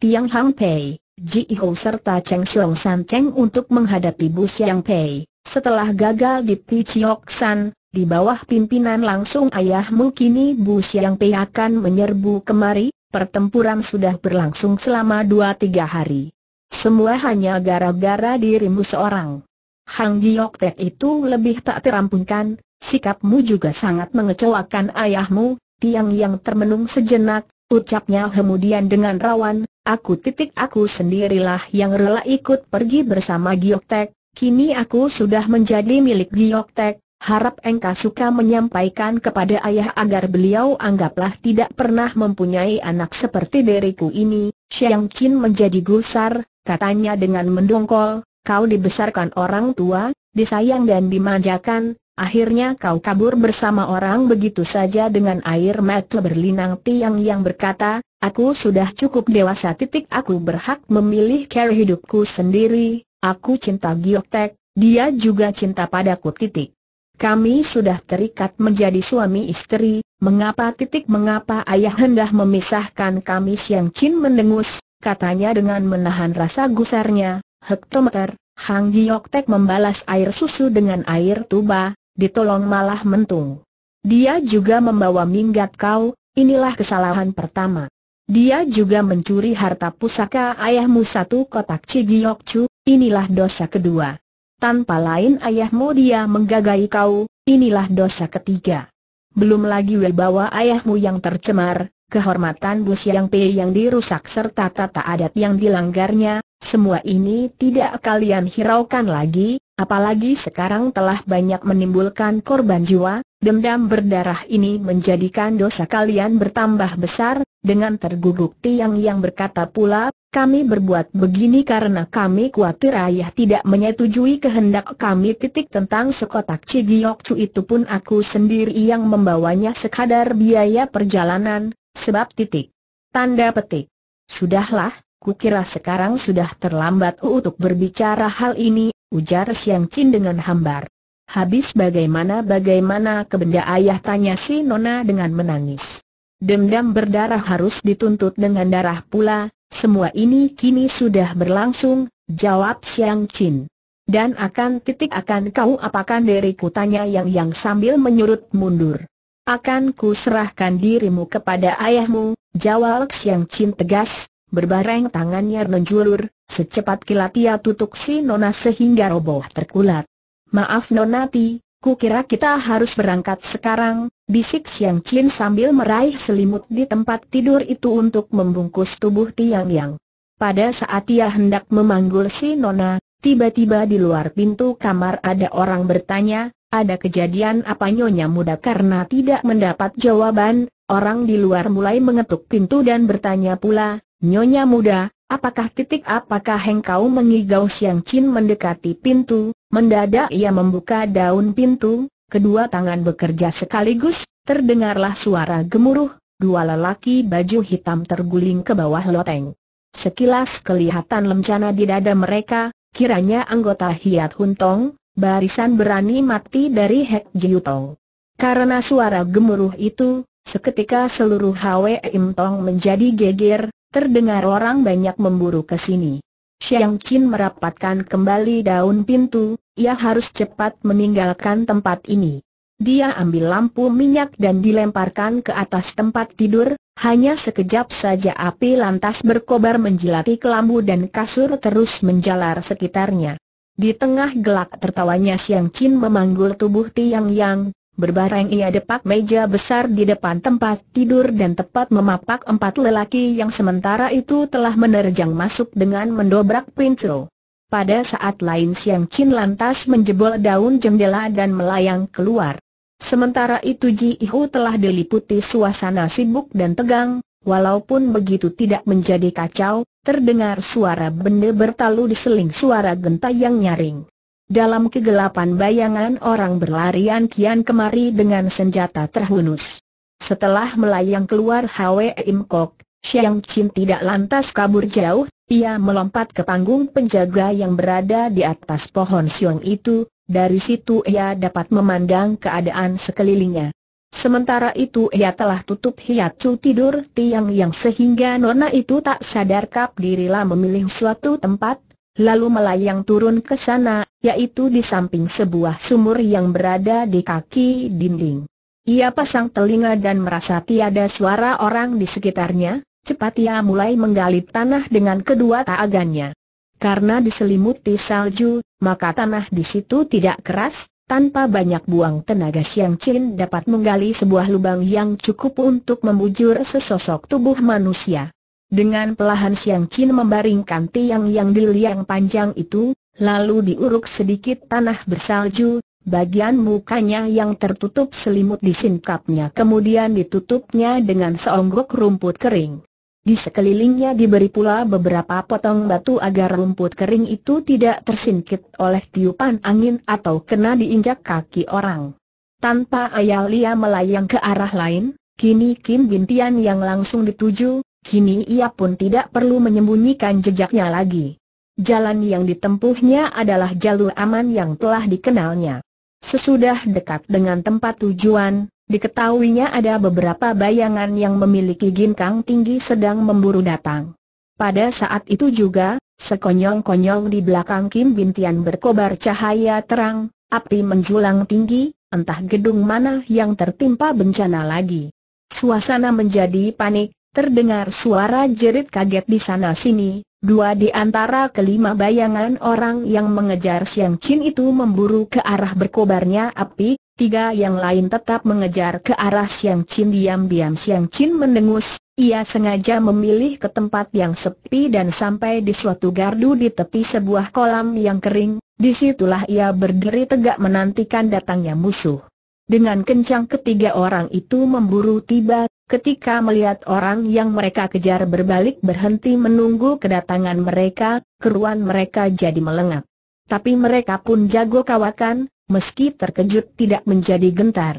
Tiang Hang Pei, Ji Ho serta Cheng Xiong San Cheng untuk menghadapi Bu Xiang Pei. Setelah gagal di Ti Chiok San, di bawah pimpinan langsung ayahmu kini Bu Xiang Pei akan menyerbu kemari, pertempuran sudah berlangsung selama dua tiga hari. Semua hanya gara-gara dirimu seorang. Hang Giok Tek itu lebih tak terampunkan, sikapmu juga sangat mengecewakan ayahmu, Tiang yang termenung sejenak, ucapnya kemudian dengan rawan, aku titik aku sendirilah yang rela ikut pergi bersama Giok kini aku sudah menjadi milik Giok harap engkau suka menyampaikan kepada ayah agar beliau anggaplah tidak pernah mempunyai anak seperti diriku ini, Xiang Qin menjadi gusar, katanya dengan mendongkol, kau dibesarkan orang tua, disayang dan dimanjakan, Akhirnya kau kabur bersama orang begitu saja dengan air mata berlinang tiang yang berkata, aku sudah cukup dewasa titik aku berhak memilih cara hidupku sendiri, aku cinta Giotek, dia juga cinta padaku titik. Kami sudah terikat menjadi suami istri, mengapa titik mengapa ayah hendah memisahkan kami Siang Chin mendengus, katanya dengan menahan rasa gusarnya, hektometer, Hang Giotek membalas air susu dengan air tuba, ditolong malah mentung. Dia juga membawa minggat kau, inilah kesalahan pertama. Dia juga mencuri harta pusaka ayahmu satu kotak Cigiokcu, inilah dosa kedua. Tanpa lain ayahmu dia menggagai kau, inilah dosa ketiga. Belum lagi wibawa ayahmu yang tercemar, kehormatan bus yang pe yang dirusak serta tata adat yang dilanggarnya, semua ini tidak kalian hiraukan lagi, Apalagi sekarang telah banyak menimbulkan korban jiwa, dendam berdarah ini menjadikan dosa kalian bertambah besar, dengan terguguk Tiang yang berkata pula, kami berbuat begini karena kami khawatir ayah tidak menyetujui kehendak kami titik tentang sekotak Cigiokcu itu pun aku sendiri yang membawanya sekadar biaya perjalanan, sebab titik. Tanda petik. Sudahlah, kukira sekarang sudah terlambat untuk berbicara hal ini, ujar Siang Chin dengan hambar. Habis bagaimana-bagaimana kebenda ayah tanya si Nona dengan menangis. Dendam berdarah harus dituntut dengan darah pula, semua ini kini sudah berlangsung, jawab Siang Chin. Dan akan titik akan kau apakan diriku tanya Yang Yang sambil menyurut mundur. Akan ku serahkan dirimu kepada ayahmu, jawab Siang Chin tegas, Berbareng tangannya menjulur, secepat kilat ia tutup si Nona sehingga roboh terkulat. Maaf Nonati, kira kita harus berangkat sekarang, bisik siang Chin sambil meraih selimut di tempat tidur itu untuk membungkus tubuh Tiang Yang. Pada saat ia hendak memanggul si Nona, tiba-tiba di luar pintu kamar ada orang bertanya, ada kejadian apa nyonya muda karena tidak mendapat jawaban, orang di luar mulai mengetuk pintu dan bertanya pula, Nyonya muda, apakah titik apakah engkau mengigau Siang Chin mendekati pintu, mendadak ia membuka daun pintu, kedua tangan bekerja sekaligus, terdengarlah suara gemuruh, dua lelaki baju hitam terguling ke bawah loteng. Sekilas kelihatan lencana di dada mereka, kiranya anggota Hiat Huntong, barisan berani mati dari Hek Jiutong. Karena suara gemuruh itu, seketika seluruh Hwe Im Tong menjadi geger, terdengar orang banyak memburu ke sini. Xiang Qin merapatkan kembali daun pintu, ia harus cepat meninggalkan tempat ini. Dia ambil lampu minyak dan dilemparkan ke atas tempat tidur, hanya sekejap saja api lantas berkobar menjilati kelambu dan kasur terus menjalar sekitarnya. Di tengah gelak tertawanya Xiang Qin memanggul tubuh Tiang Yang, Berbareng ia depak meja besar di depan tempat tidur dan tepat memapak empat lelaki yang sementara itu telah menerjang masuk dengan mendobrak pintu. Pada saat lain Siang Chin lantas menjebol daun jendela dan melayang keluar. Sementara itu Ji Ihu telah diliputi suasana sibuk dan tegang, walaupun begitu tidak menjadi kacau, terdengar suara benda bertalu diseling suara genta yang nyaring. Dalam kegelapan bayangan orang berlarian kian kemari dengan senjata terhunus. Setelah melayang keluar Hwe Im Kok, Xiang Chin tidak lantas kabur jauh, ia melompat ke panggung penjaga yang berada di atas pohon siung itu, dari situ ia dapat memandang keadaan sekelilingnya. Sementara itu ia telah tutup hiat cu tidur tiang yang sehingga nona itu tak sadar kap dirilah memilih suatu tempat lalu melayang turun ke sana, yaitu di samping sebuah sumur yang berada di kaki dinding. Ia pasang telinga dan merasa tiada suara orang di sekitarnya, cepat ia mulai menggali tanah dengan kedua taagannya. Karena diselimuti salju, maka tanah di situ tidak keras, tanpa banyak buang tenaga Siang Chin dapat menggali sebuah lubang yang cukup untuk membujur sesosok tubuh manusia. Dengan pelahan Siang Chin membaringkan tiang yang diliang panjang itu, lalu diuruk sedikit tanah bersalju, bagian mukanya yang tertutup selimut disingkapnya kemudian ditutupnya dengan seonggok rumput kering. Di sekelilingnya diberi pula beberapa potong batu agar rumput kering itu tidak tersingkit oleh tiupan angin atau kena diinjak kaki orang. Tanpa ayah Lia melayang ke arah lain, kini Kim Bintian yang langsung dituju, Kini ia pun tidak perlu menyembunyikan jejaknya lagi. Jalan yang ditempuhnya adalah jalur aman yang telah dikenalnya. Sesudah dekat dengan tempat tujuan, diketahuinya ada beberapa bayangan yang memiliki ginkang tinggi sedang memburu datang. Pada saat itu juga, sekonyong-konyong di belakang Kim Bintian berkobar cahaya terang, api menjulang tinggi, entah gedung mana yang tertimpa bencana lagi. Suasana menjadi panik, Terdengar suara jerit kaget di sana-sini, dua di antara kelima bayangan orang yang mengejar Siang Chin itu memburu ke arah berkobarnya api, tiga yang lain tetap mengejar ke arah Siang Chin diam-diam Siang Chin mendengus, ia sengaja memilih ke tempat yang sepi dan sampai di suatu gardu di tepi sebuah kolam yang kering, disitulah ia berdiri tegak menantikan datangnya musuh. Dengan kencang ketiga orang itu memburu tiba Ketika melihat orang yang mereka kejar berbalik berhenti menunggu kedatangan mereka, keruan mereka jadi melengak. Tapi mereka pun jago kawakan, meski terkejut tidak menjadi gentar.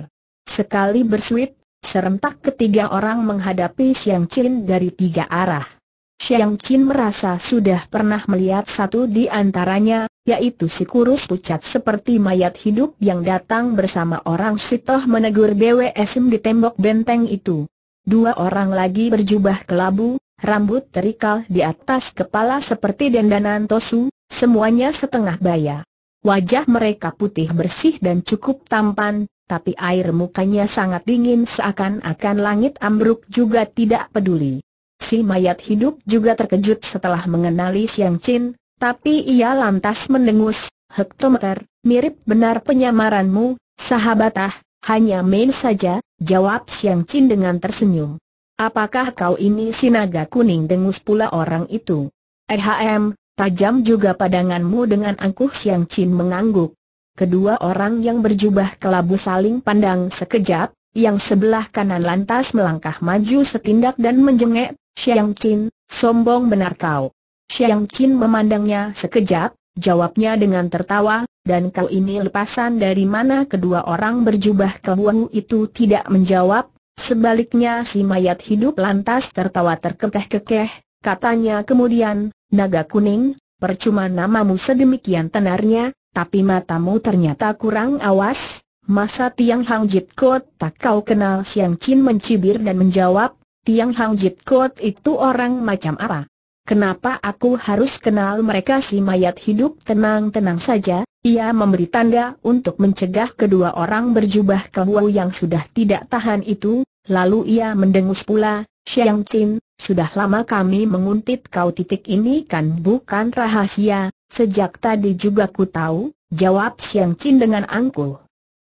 Sekali bersuit, serentak ketiga orang menghadapi Xiang Qin dari tiga arah. Xiang Qin merasa sudah pernah melihat satu di antaranya, yaitu si kurus pucat seperti mayat hidup yang datang bersama orang sitoh menegur BWSM di tembok benteng itu. Dua orang lagi berjubah kelabu, rambut terikal di atas kepala seperti dendanan tosu, semuanya setengah baya. Wajah mereka putih bersih dan cukup tampan, tapi air mukanya sangat dingin seakan-akan langit ambruk juga tidak peduli. Si mayat hidup juga terkejut setelah mengenali Siang Chin, tapi ia lantas mendengus, hektometer, mirip benar penyamaranmu, sahabatah, hanya main saja, Jawab Siang Chin dengan tersenyum. Apakah kau ini si naga kuning dengus pula orang itu? Ehm, tajam juga padanganmu dengan angkuh Siang Chin mengangguk. Kedua orang yang berjubah kelabu saling pandang sekejap, yang sebelah kanan lantas melangkah maju setindak dan menjengek, Siang Chin, sombong benar kau. Siang Chin memandangnya sekejap, jawabnya dengan tertawa, dan kau ini lepasan dari mana kedua orang berjubah kebuahu itu tidak menjawab, sebaliknya si mayat hidup lantas tertawa terkekeh-kekeh, katanya kemudian, naga kuning, percuma namamu sedemikian tenarnya, tapi matamu ternyata kurang awas, masa Tiang Hang Jit Kot tak kau kenal Siang Chin mencibir dan menjawab, Tiang Hang Jit Kot itu orang macam apa? Kenapa aku harus kenal mereka si mayat hidup tenang-tenang saja? Ia memberi tanda untuk mencegah kedua orang berjubah kebuah yang sudah tidak tahan itu, lalu ia mendengus pula, Xiang Qin, sudah lama kami menguntit kau titik ini kan bukan rahasia, sejak tadi juga ku tahu, jawab Xiang Qin dengan angkuh.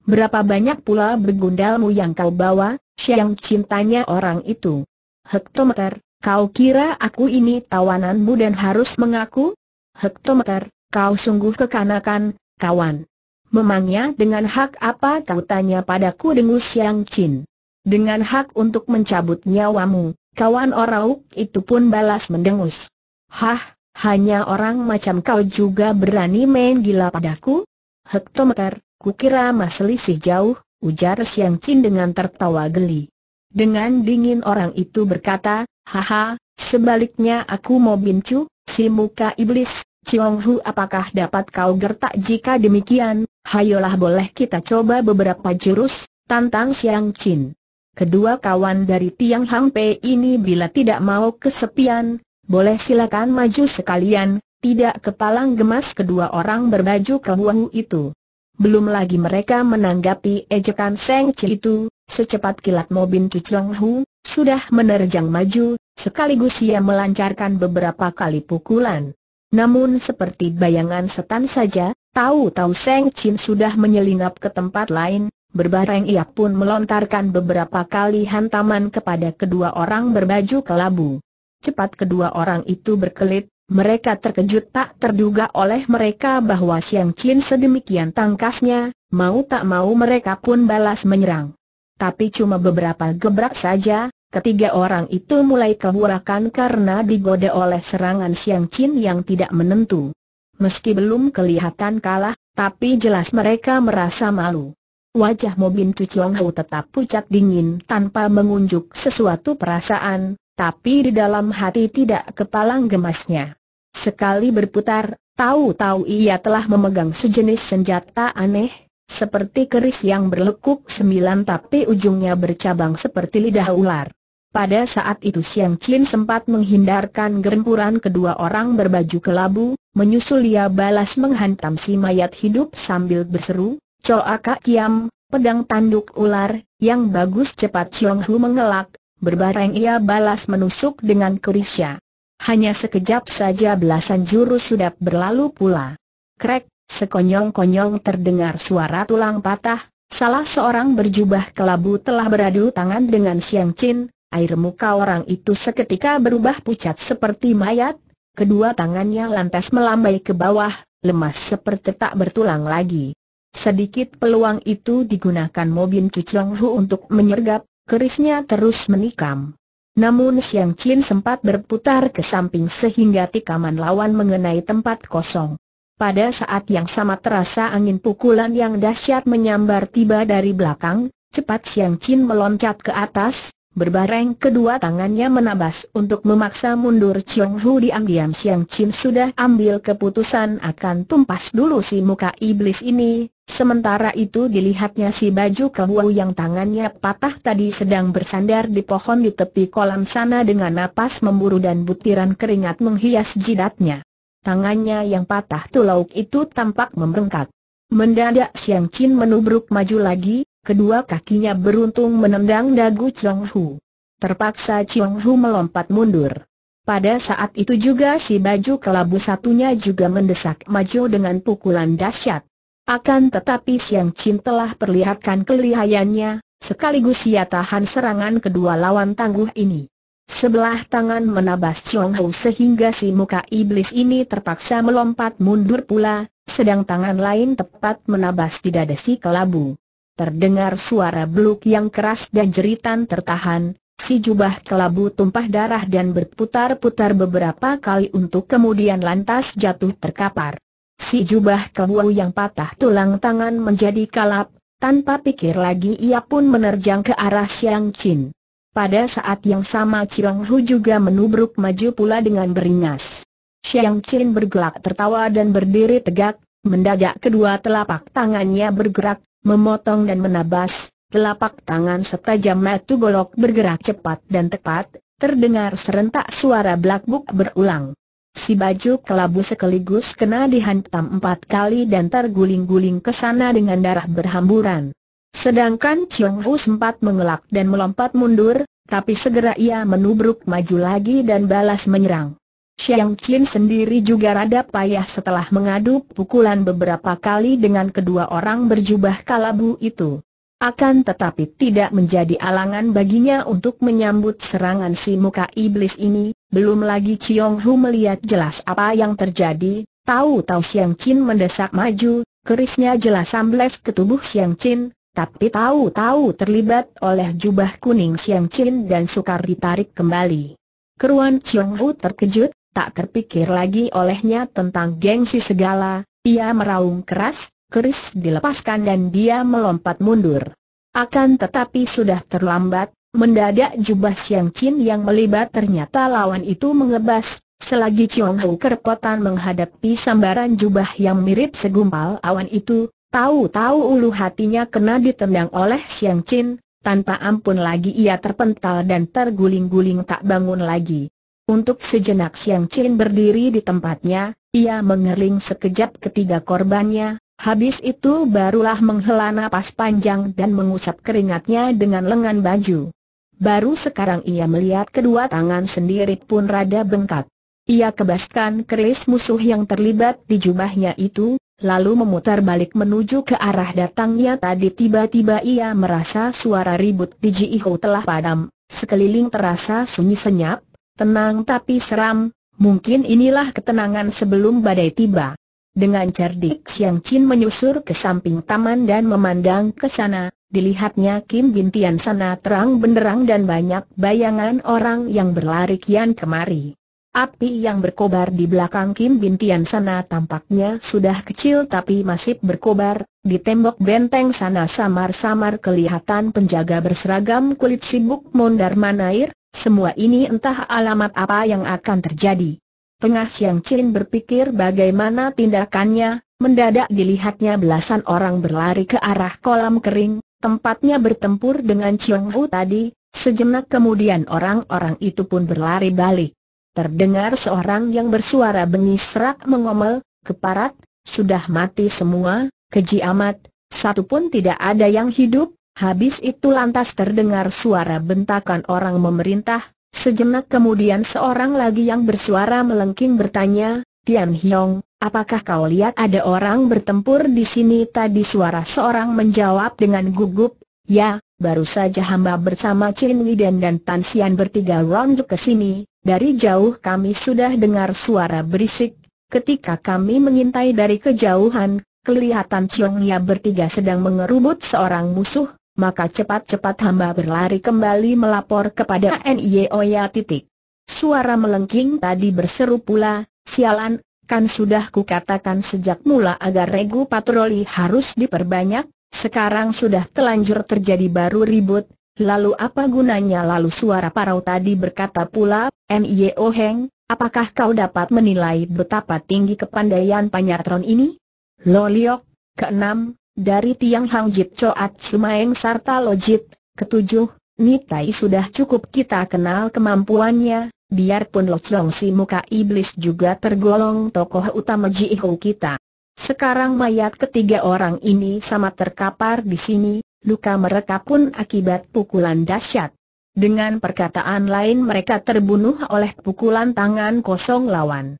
Berapa banyak pula begundalmu yang kau bawa, Xiang Qin tanya orang itu. Hektometer, Kau kira aku ini tawananmu dan harus mengaku? Hektometer, kau sungguh kekanakan, kawan. Memangnya dengan hak apa kau tanya padaku dengus yang cin? Dengan hak untuk mencabut nyawamu, kawan Orauk itu pun balas mendengus. Hah, hanya orang macam kau juga berani main gila padaku? Hektometer, kukira selisih jauh, ujar Siang Cin dengan tertawa geli. Dengan dingin orang itu berkata, Haha, sebaliknya aku mau bincu, si muka iblis, Chiong Hu apakah dapat kau gertak jika demikian, hayolah boleh kita coba beberapa jurus, tantang Siang Chin. Kedua kawan dari Tiang Hang Pei ini bila tidak mau kesepian, boleh silakan maju sekalian, tidak kepalang gemas kedua orang berbaju kehuahu itu. Belum lagi mereka menanggapi ejekan Seng Chi itu, secepat kilat Mobin bincu Chiang Hu, sudah menerjang maju, sekaligus ia melancarkan beberapa kali pukulan. Namun seperti bayangan setan saja, tahu-tahu Seng Chin sudah menyelinap ke tempat lain, berbareng ia pun melontarkan beberapa kali hantaman kepada kedua orang berbaju kelabu. Cepat kedua orang itu berkelit, mereka terkejut tak terduga oleh mereka bahwa Siang Chin sedemikian tangkasnya, mau tak mau mereka pun balas menyerang tapi cuma beberapa gebrak saja, ketiga orang itu mulai kehurakan karena digoda oleh serangan Siang Qin yang tidak menentu. Meski belum kelihatan kalah, tapi jelas mereka merasa malu. Wajah Mobin Chong Hau tetap pucat dingin tanpa mengunjuk sesuatu perasaan, tapi di dalam hati tidak kepalang gemasnya. Sekali berputar, tahu-tahu ia telah memegang sejenis senjata aneh, seperti keris yang berlekuk sembilan tapi ujungnya bercabang seperti lidah ular. Pada saat itu Siang Chin sempat menghindarkan gerempuran kedua orang berbaju kelabu, menyusul ia balas menghantam si mayat hidup sambil berseru, Coa Kak Kiam, pedang tanduk ular, yang bagus cepat Chiong Hu mengelak, berbareng ia balas menusuk dengan kerisnya. Hanya sekejap saja belasan jurus sudah berlalu pula. Krek, Sekonyong-konyong terdengar suara tulang patah, salah seorang berjubah kelabu telah beradu tangan dengan Siang Chin, air muka orang itu seketika berubah pucat seperti mayat, kedua tangannya lantas melambai ke bawah, lemas seperti tak bertulang lagi. Sedikit peluang itu digunakan Mobin Kicong Hu untuk menyergap, kerisnya terus menikam. Namun Siang Chin sempat berputar ke samping sehingga tikaman lawan mengenai tempat kosong. Pada saat yang sama terasa angin pukulan yang dahsyat menyambar tiba dari belakang, cepat Siang Chin meloncat ke atas, berbareng kedua tangannya menabas untuk memaksa mundur Chiong Hu diam-diam Siang Chin sudah ambil keputusan akan tumpas dulu si muka iblis ini, Sementara itu dilihatnya si baju kewu yang tangannya patah tadi sedang bersandar di pohon di tepi kolam sana dengan napas memburu dan butiran keringat menghias jidatnya. Tangannya yang patah tulauk itu tampak membengkak. Mendadak Xiang Chin menubruk maju lagi, kedua kakinya beruntung menendang dagu Chong Hu. Terpaksa Chong Hu melompat mundur. Pada saat itu juga si baju kelabu satunya juga mendesak maju dengan pukulan dahsyat. Akan tetapi Siang Chin telah perlihatkan kelihayannya, sekaligus ia tahan serangan kedua lawan tangguh ini. Sebelah tangan menabas Chong Hou sehingga si muka iblis ini terpaksa melompat mundur pula, sedang tangan lain tepat menabas di dada si kelabu. Terdengar suara beluk yang keras dan jeritan tertahan, si jubah kelabu tumpah darah dan berputar-putar beberapa kali untuk kemudian lantas jatuh terkapar. Si jubah kelabu yang patah tulang tangan menjadi kalap, tanpa pikir lagi ia pun menerjang ke arah Siang Chin. Pada saat yang sama Chiang Hu juga menubruk maju pula dengan beringas. Chiang Chin bergelak tertawa dan berdiri tegak, mendadak kedua telapak tangannya bergerak, memotong dan menabas, telapak tangan setajam metu golok bergerak cepat dan tepat, terdengar serentak suara blakbuk berulang. Si baju kelabu sekaligus kena dihantam empat kali dan terguling-guling ke sana dengan darah berhamburan. Sedangkan Chiong Hu sempat mengelak dan melompat mundur, tapi segera ia menubruk maju lagi dan balas menyerang. Xiang Qin sendiri juga rada payah setelah mengadu pukulan beberapa kali dengan kedua orang berjubah kalabu itu. Akan tetapi tidak menjadi alangan baginya untuk menyambut serangan si muka iblis ini, belum lagi Chiong Hu melihat jelas apa yang terjadi, tahu-tahu Xiang Qin mendesak maju, kerisnya jelas sambles ke tubuh Xiang Qin, tapi tahu-tahu terlibat oleh jubah kuning Siang Chin dan sukar ditarik kembali. Keruan Chiong Hu terkejut, tak terpikir lagi olehnya tentang gengsi segala, ia meraung keras, keris dilepaskan dan dia melompat mundur. Akan tetapi sudah terlambat, mendadak jubah Siang Chin yang melibat ternyata lawan itu mengebas, selagi Chiong Hu kerpotan menghadapi sambaran jubah yang mirip segumpal awan itu, Tahu-tahu ulu hatinya kena ditendang oleh Siang Chin, tanpa ampun lagi ia terpental dan terguling-guling tak bangun lagi. Untuk sejenak Siang Chin berdiri di tempatnya, ia mengering sekejap ketiga korbannya, habis itu barulah menghela napas panjang dan mengusap keringatnya dengan lengan baju. Baru sekarang ia melihat kedua tangan sendiri pun rada bengkak. Ia kebaskan keris musuh yang terlibat di jubahnya itu, lalu memutar balik menuju ke arah datangnya tadi tiba-tiba ia merasa suara ribut di Jiho telah padam, sekeliling terasa sunyi senyap, tenang tapi seram, mungkin inilah ketenangan sebelum badai tiba. Dengan cerdik Siang Chin menyusur ke samping taman dan memandang ke sana, dilihatnya Kim Bintian sana terang benderang dan banyak bayangan orang yang berlari kian kemari. Api yang berkobar di belakang Kim Bintian sana tampaknya sudah kecil tapi masih berkobar, di tembok benteng sana samar-samar kelihatan penjaga berseragam kulit sibuk mondar manair, semua ini entah alamat apa yang akan terjadi. Pengah Siang Chin berpikir bagaimana tindakannya, mendadak dilihatnya belasan orang berlari ke arah kolam kering, tempatnya bertempur dengan Chiong Hu tadi, sejenak kemudian orang-orang itu pun berlari balik. Terdengar seorang yang bersuara bengis serak mengomel, keparat, sudah mati semua, keji amat, satu pun tidak ada yang hidup, habis itu lantas terdengar suara bentakan orang memerintah, sejenak kemudian seorang lagi yang bersuara melengking bertanya, Tian Hiong, apakah kau lihat ada orang bertempur di sini tadi suara seorang menjawab dengan gugup, Ya, baru saja hamba bersama Chin Widen dan Tan Sian bertiga ronde ke sini, dari jauh kami sudah dengar suara berisik, ketika kami mengintai dari kejauhan, kelihatan Ya bertiga sedang mengerubut seorang musuh, maka cepat-cepat hamba berlari kembali melapor kepada NIOYA titik. Suara melengking tadi berseru pula, sialan, kan sudah kukatakan sejak mula agar regu patroli harus diperbanyak, sekarang sudah telanjur terjadi baru ribut, lalu apa gunanya lalu suara parau tadi berkata pula, M.I.E. Heng, apakah kau dapat menilai betapa tinggi kepandaian panyatron ini? Loliok, keenam, dari tiang Jit Coat Sumaeng serta Lojit, ketujuh, Nitai sudah cukup kita kenal kemampuannya, biarpun Lo Chong si muka iblis juga tergolong tokoh utama Ji Jiho kita. Sekarang mayat ketiga orang ini sama terkapar di sini, luka mereka pun akibat pukulan dahsyat. Dengan perkataan lain mereka terbunuh oleh pukulan tangan kosong lawan.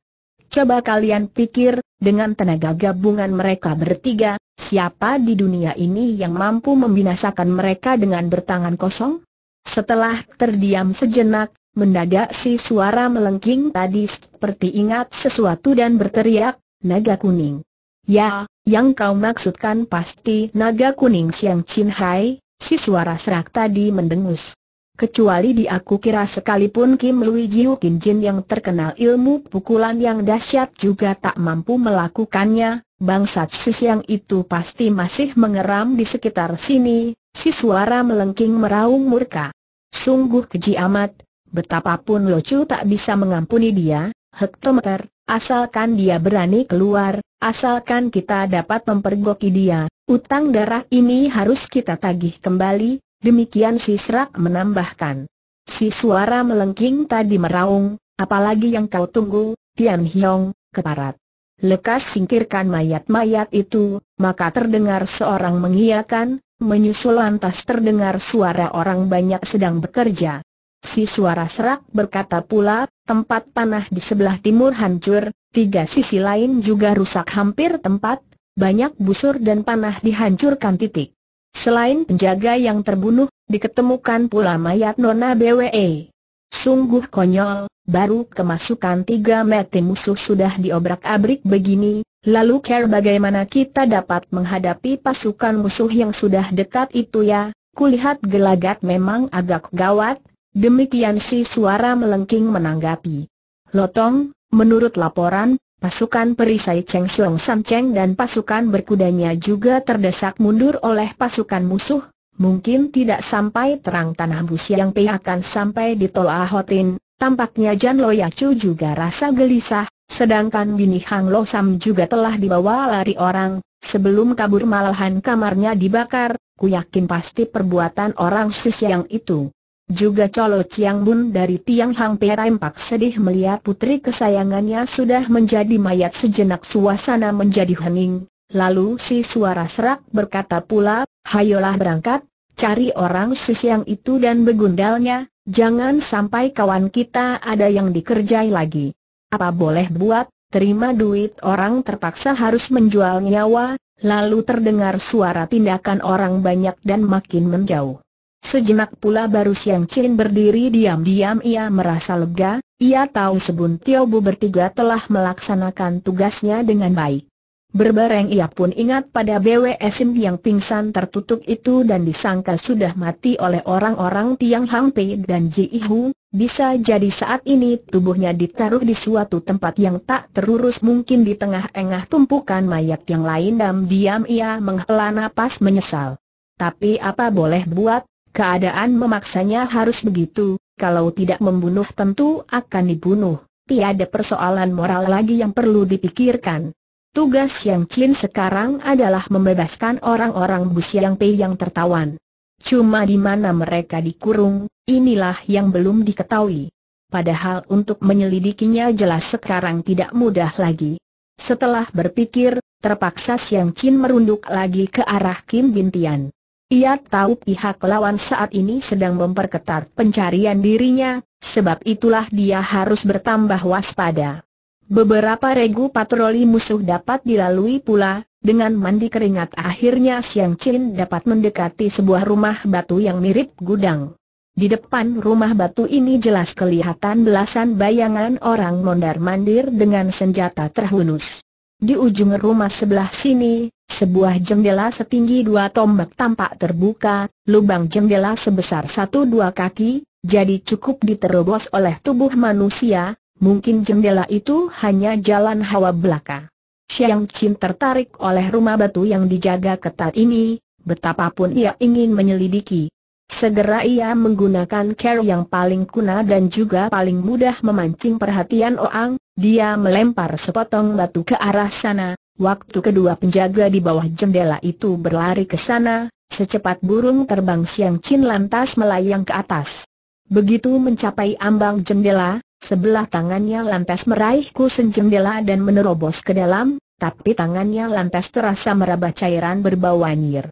Coba kalian pikir, dengan tenaga gabungan mereka bertiga, siapa di dunia ini yang mampu membinasakan mereka dengan bertangan kosong? Setelah terdiam sejenak, mendadak si suara melengking tadi seperti ingat sesuatu dan berteriak, naga kuning. Ya, yang kau maksudkan pasti naga kuning Siang Chin Hai, si suara serak tadi mendengus. Kecuali di aku kira sekalipun Kim Lui Jiu Kin Jin yang terkenal ilmu pukulan yang dahsyat juga tak mampu melakukannya, bangsat si siang itu pasti masih mengeram di sekitar sini, si suara melengking meraung murka. Sungguh keji amat, betapapun cu tak bisa mengampuni dia, hektometer, asalkan dia berani keluar, asalkan kita dapat mempergoki dia, utang darah ini harus kita tagih kembali, demikian si serak menambahkan. Si suara melengking tadi meraung, apalagi yang kau tunggu, Tian Hiong, keparat. Lekas singkirkan mayat-mayat itu, maka terdengar seorang mengiakan, menyusul lantas terdengar suara orang banyak sedang bekerja. Si suara serak berkata pula, tempat panah di sebelah timur hancur, tiga sisi lain juga rusak hampir tempat, banyak busur dan panah dihancurkan titik. Selain penjaga yang terbunuh, diketemukan pula mayat Nona BWE. Sungguh konyol, baru kemasukan tiga mete musuh sudah diobrak-abrik begini, lalu care bagaimana kita dapat menghadapi pasukan musuh yang sudah dekat itu ya, kulihat gelagat memang agak gawat, Demikian si suara melengking menanggapi. Lotong, menurut laporan, pasukan perisai Cheng Xiong San Cheng dan pasukan berkudanya juga terdesak mundur oleh pasukan musuh, mungkin tidak sampai terang tanah bus yang pe akan sampai di Tol Ahotin, tampaknya Jan Lo Yacu juga rasa gelisah, sedangkan Bini Hang Lo Sam juga telah dibawa lari orang, sebelum kabur malahan kamarnya dibakar, ku yakin pasti perbuatan orang sis yang itu. Juga Colo Chiang Bun dari Tiang Hang Pak sedih melihat putri kesayangannya sudah menjadi mayat sejenak suasana menjadi hening, lalu si suara serak berkata pula, hayolah berangkat, cari orang siang itu dan begundalnya, jangan sampai kawan kita ada yang dikerjai lagi. Apa boleh buat, terima duit orang terpaksa harus menjual nyawa, lalu terdengar suara tindakan orang banyak dan makin menjauh. Sejenak pula baru Siang Chin berdiri diam-diam ia merasa lega, ia tahu Sebun Bu bertiga telah melaksanakan tugasnya dengan baik. Berbareng ia pun ingat pada BWSM yang pingsan tertutup itu dan disangka sudah mati oleh orang-orang Tiang Hang Pei dan Ji Hu, bisa jadi saat ini tubuhnya ditaruh di suatu tempat yang tak terurus mungkin di tengah-engah tumpukan mayat yang lain dan diam ia menghela napas menyesal. Tapi apa boleh buat, keadaan memaksanya harus begitu, kalau tidak membunuh tentu akan dibunuh. Tiada persoalan moral lagi yang perlu dipikirkan. Tugas yang Chin sekarang adalah membebaskan orang-orang Busiang Pei yang tertawan. Cuma di mana mereka dikurung, inilah yang belum diketahui. Padahal untuk menyelidikinya jelas sekarang tidak mudah lagi. Setelah berpikir, terpaksa Siang Chin merunduk lagi ke arah Kim Bintian. Ia tahu pihak lawan saat ini sedang memperketat pencarian dirinya, sebab itulah dia harus bertambah waspada. Beberapa regu patroli musuh dapat dilalui pula, dengan mandi keringat akhirnya Siang Qin dapat mendekati sebuah rumah batu yang mirip gudang. Di depan rumah batu ini jelas kelihatan belasan bayangan orang mondar-mandir dengan senjata terhunus. Di ujung rumah sebelah sini, sebuah jendela setinggi dua tombak tampak terbuka, lubang jendela sebesar satu dua kaki, jadi cukup diterobos oleh tubuh manusia, mungkin jendela itu hanya jalan hawa belaka. Xiang Qin tertarik oleh rumah batu yang dijaga ketat ini, betapapun ia ingin menyelidiki, Segera ia menggunakan care yang paling kuna dan juga paling mudah memancing perhatian Oang, dia melempar sepotong batu ke arah sana, waktu kedua penjaga di bawah jendela itu berlari ke sana, secepat burung terbang Siang Chin lantas melayang ke atas. Begitu mencapai ambang jendela, sebelah tangannya lantas meraih kusen jendela dan menerobos ke dalam, tapi tangannya lantas terasa meraba cairan berbau anir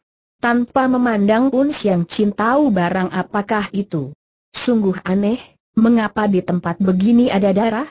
tanpa memandang pun Siang Chin tahu barang apakah itu. Sungguh aneh, mengapa di tempat begini ada darah?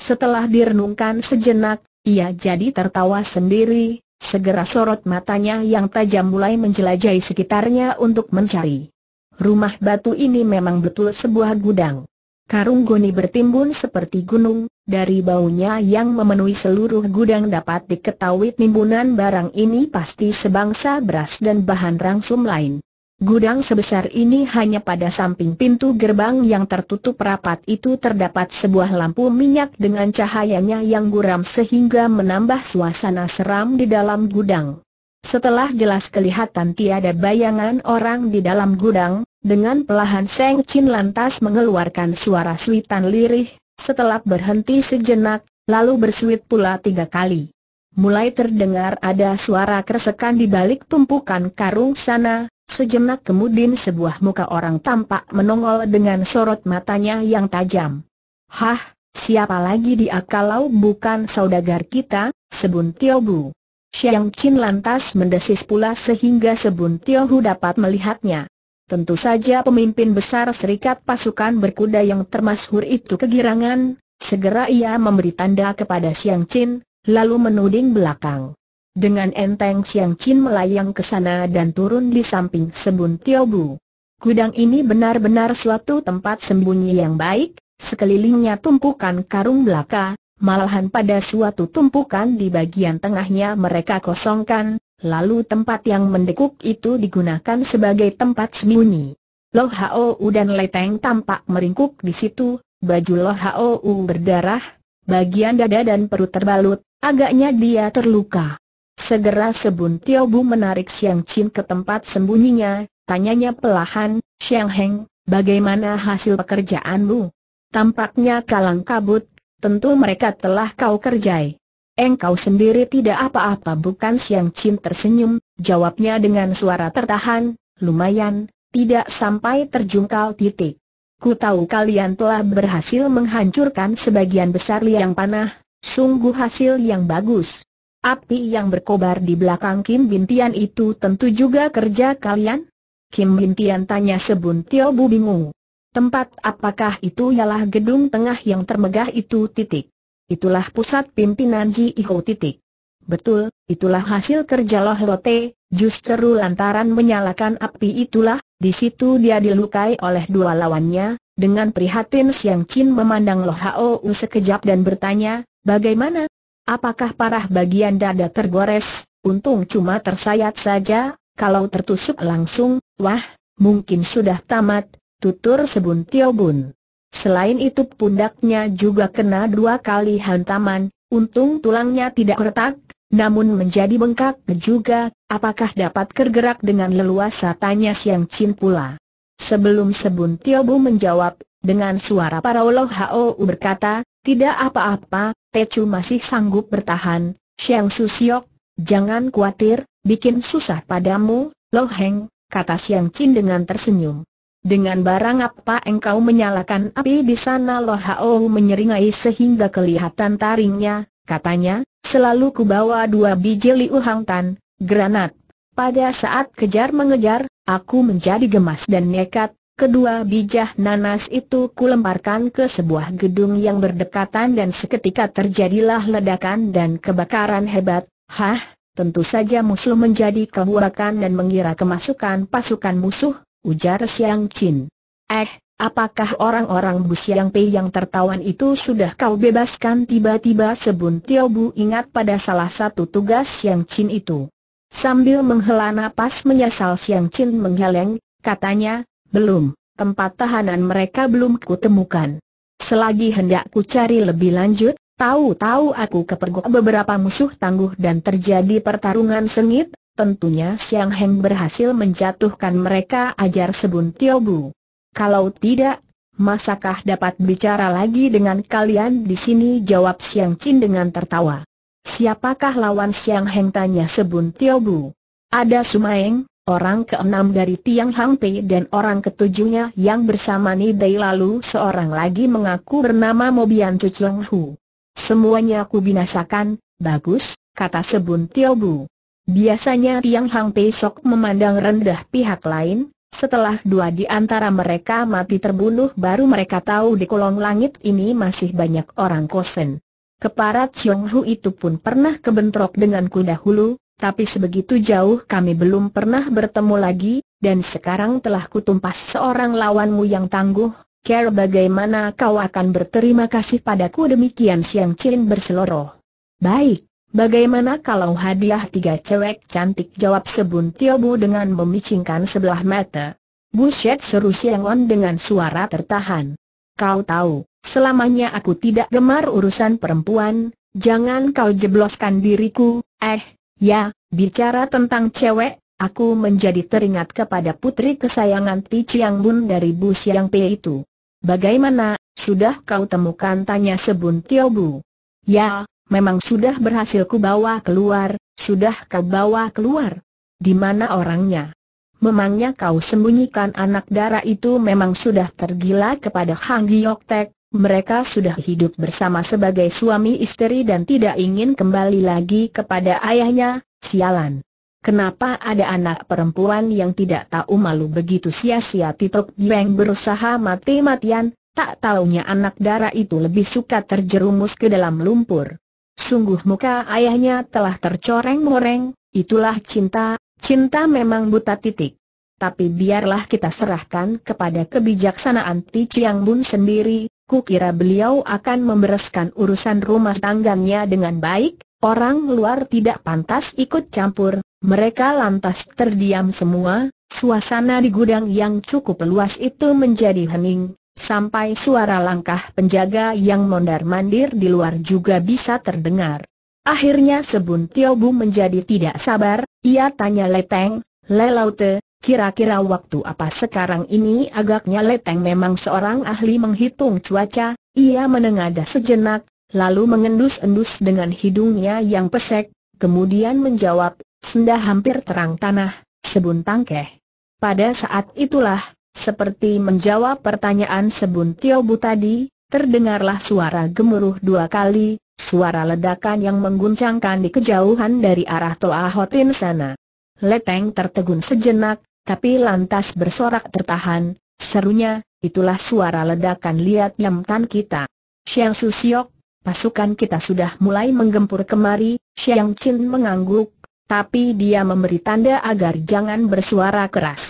Setelah direnungkan sejenak, ia jadi tertawa sendiri, segera sorot matanya yang tajam mulai menjelajahi sekitarnya untuk mencari. Rumah batu ini memang betul sebuah gudang. Karung goni bertimbun seperti gunung, dari baunya yang memenuhi seluruh gudang dapat diketahui timbunan barang ini pasti sebangsa beras dan bahan rangsum lain. Gudang sebesar ini hanya pada samping pintu gerbang yang tertutup rapat itu terdapat sebuah lampu minyak dengan cahayanya yang guram sehingga menambah suasana seram di dalam gudang. Setelah jelas kelihatan tiada bayangan orang di dalam gudang, dengan pelahan Seng Chin lantas mengeluarkan suara suitan lirih, setelah berhenti sejenak, lalu bersuit pula tiga kali. Mulai terdengar ada suara keresekan di balik tumpukan karung sana, sejenak kemudian sebuah muka orang tampak menongol dengan sorot matanya yang tajam. Hah, siapa lagi dia kalau bukan saudagar kita, Sebun Tiobu. Xiang Qin lantas mendesis pula sehingga Sebun Tiohu dapat melihatnya. Tentu saja pemimpin besar serikat pasukan berkuda yang termasyhur itu kegirangan, segera ia memberi tanda kepada Xiang Qin, lalu menuding belakang. Dengan enteng Xiang Qin melayang ke sana dan turun di samping Sebun Tio Bu. Gudang ini benar-benar suatu tempat sembunyi yang baik, sekelilingnya tumpukan karung belaka, malahan pada suatu tumpukan di bagian tengahnya mereka kosongkan, Lalu tempat yang mendekuk itu digunakan sebagai tempat sembunyi. Lo Hao U dan Leteng tampak meringkuk di situ, baju Lo Hao U berdarah, bagian dada dan perut terbalut, agaknya dia terluka. Segera Sebun Tio Bu menarik Xiang Chin ke tempat sembunyinya, tanyanya pelahan, Xiang Heng, bagaimana hasil pekerjaanmu? Tampaknya kalang kabut, tentu mereka telah kau kerjai. Engkau eh, sendiri tidak apa-apa bukan Siang Chin tersenyum, jawabnya dengan suara tertahan, lumayan, tidak sampai terjungkal titik. Ku tahu kalian telah berhasil menghancurkan sebagian besar liang panah, sungguh hasil yang bagus. Api yang berkobar di belakang Kim Bintian itu tentu juga kerja kalian? Kim Bintian tanya Tio Bu bingung. Tempat apakah itu ialah gedung tengah yang termegah itu titik. Itulah pusat pimpinan Ji Iho titik. Betul, itulah hasil kerja Loh Lote, justru lantaran menyalakan api itulah, di situ dia dilukai oleh dua lawannya, dengan prihatin Siang Chin memandang Loh Hou sekejap dan bertanya, bagaimana? Apakah parah bagian dada tergores, untung cuma tersayat saja, kalau tertusuk langsung, wah, mungkin sudah tamat, tutur sebun Tio Bun. Selain itu pundaknya juga kena dua kali hantaman, untung tulangnya tidak retak, namun menjadi bengkak juga, apakah dapat bergerak dengan leluasa tanya Siang Chin pula. Sebelum Sebun Tiobu menjawab, dengan suara para Allah Hou berkata, tidak apa-apa, Pecu masih sanggup bertahan, Siang Susiok, jangan khawatir, bikin susah padamu, Lo Heng, kata Siang Chin dengan tersenyum. Dengan barang apa engkau menyalakan api di sana loh? Hao menyeringai sehingga kelihatan taringnya, katanya, selalu kubawa dua biji liu hang tan, granat. Pada saat kejar mengejar, aku menjadi gemas dan nekat, kedua bijah nanas itu kulemparkan ke sebuah gedung yang berdekatan dan seketika terjadilah ledakan dan kebakaran hebat, hah, tentu saja musuh menjadi kebuakan dan mengira kemasukan pasukan musuh, ujar Siang Chin. Eh, apakah orang-orang Bu Siang Pei yang tertawan itu sudah kau bebaskan tiba-tiba Sebun Tio Bu ingat pada salah satu tugas Siang Chin itu. Sambil menghela napas menyesal Siang Chin menggeleng, katanya, belum, tempat tahanan mereka belum kutemukan. Selagi hendak ku cari lebih lanjut, tahu-tahu aku kepergok beberapa musuh tangguh dan terjadi pertarungan sengit, tentunya Siang Heng berhasil menjatuhkan mereka ajar sebun Tiobu. Kalau tidak, masakah dapat bicara lagi dengan kalian di sini jawab Siang Chin dengan tertawa. Siapakah lawan Siang Heng tanya sebun Tiobu? Ada Sumaeng, orang keenam dari Tiang Hang Pei dan orang ketujuhnya yang bersama Nidai lalu seorang lagi mengaku bernama Mobian Chu Hu. Semuanya aku binasakan, bagus, kata Sebun Tiobu. Biasanya Tiang Hang Pei Sok memandang rendah pihak lain, setelah dua di antara mereka mati terbunuh baru mereka tahu di kolong langit ini masih banyak orang kosen. Keparat Chiong Hu itu pun pernah kebentrok denganku dahulu, tapi sebegitu jauh kami belum pernah bertemu lagi, dan sekarang telah kutumpas seorang lawanmu yang tangguh. Care bagaimana kau akan berterima kasih padaku demikian Siang Chin berseloroh. Baik, Bagaimana kalau hadiah tiga cewek cantik jawab Sebun Tiobu dengan memicingkan sebelah mata? Buset seru Siang On dengan suara tertahan. Kau tahu, selamanya aku tidak gemar urusan perempuan, jangan kau jebloskan diriku, eh, ya, bicara tentang cewek, aku menjadi teringat kepada putri kesayangan Ti Chiang Bun dari Bu Siang P itu. Bagaimana, sudah kau temukan tanya Sebun Tiobu? Ya, Memang sudah berhasil ku bawa keluar, sudah kau bawa keluar. Di mana orangnya? Memangnya kau sembunyikan anak darah itu memang sudah tergila kepada Hang Giok Tek, mereka sudah hidup bersama sebagai suami istri dan tidak ingin kembali lagi kepada ayahnya, sialan. Kenapa ada anak perempuan yang tidak tahu malu begitu sia-sia Titok Bieng berusaha mati-matian, tak taunya anak darah itu lebih suka terjerumus ke dalam lumpur. Sungguh muka ayahnya telah tercoreng-moreng, itulah cinta, cinta memang buta titik. Tapi biarlah kita serahkan kepada kebijaksanaan Ti Chiang Bun sendiri, kukira beliau akan membereskan urusan rumah tangganya dengan baik, orang luar tidak pantas ikut campur, mereka lantas terdiam semua, suasana di gudang yang cukup luas itu menjadi hening, sampai suara langkah penjaga yang mondar-mandir di luar juga bisa terdengar. Akhirnya Sebun Tiobu menjadi tidak sabar, ia tanya Leteng, Lelaute, kira-kira waktu apa sekarang ini agaknya Leteng memang seorang ahli menghitung cuaca, ia menengadah sejenak, lalu mengendus-endus dengan hidungnya yang pesek, kemudian menjawab, sudah hampir terang tanah, sebun tangkeh. Pada saat itulah, seperti menjawab pertanyaan Tio Bu tadi, terdengarlah suara gemuruh dua kali, suara ledakan yang mengguncangkan di kejauhan dari arah Toa Hotin sana. Leteng tertegun sejenak, tapi lantas bersorak tertahan, serunya, itulah suara ledakan liat nyamtan kita. Siang Susiok, pasukan kita sudah mulai menggempur kemari, Siang Chin mengangguk, tapi dia memberi tanda agar jangan bersuara keras.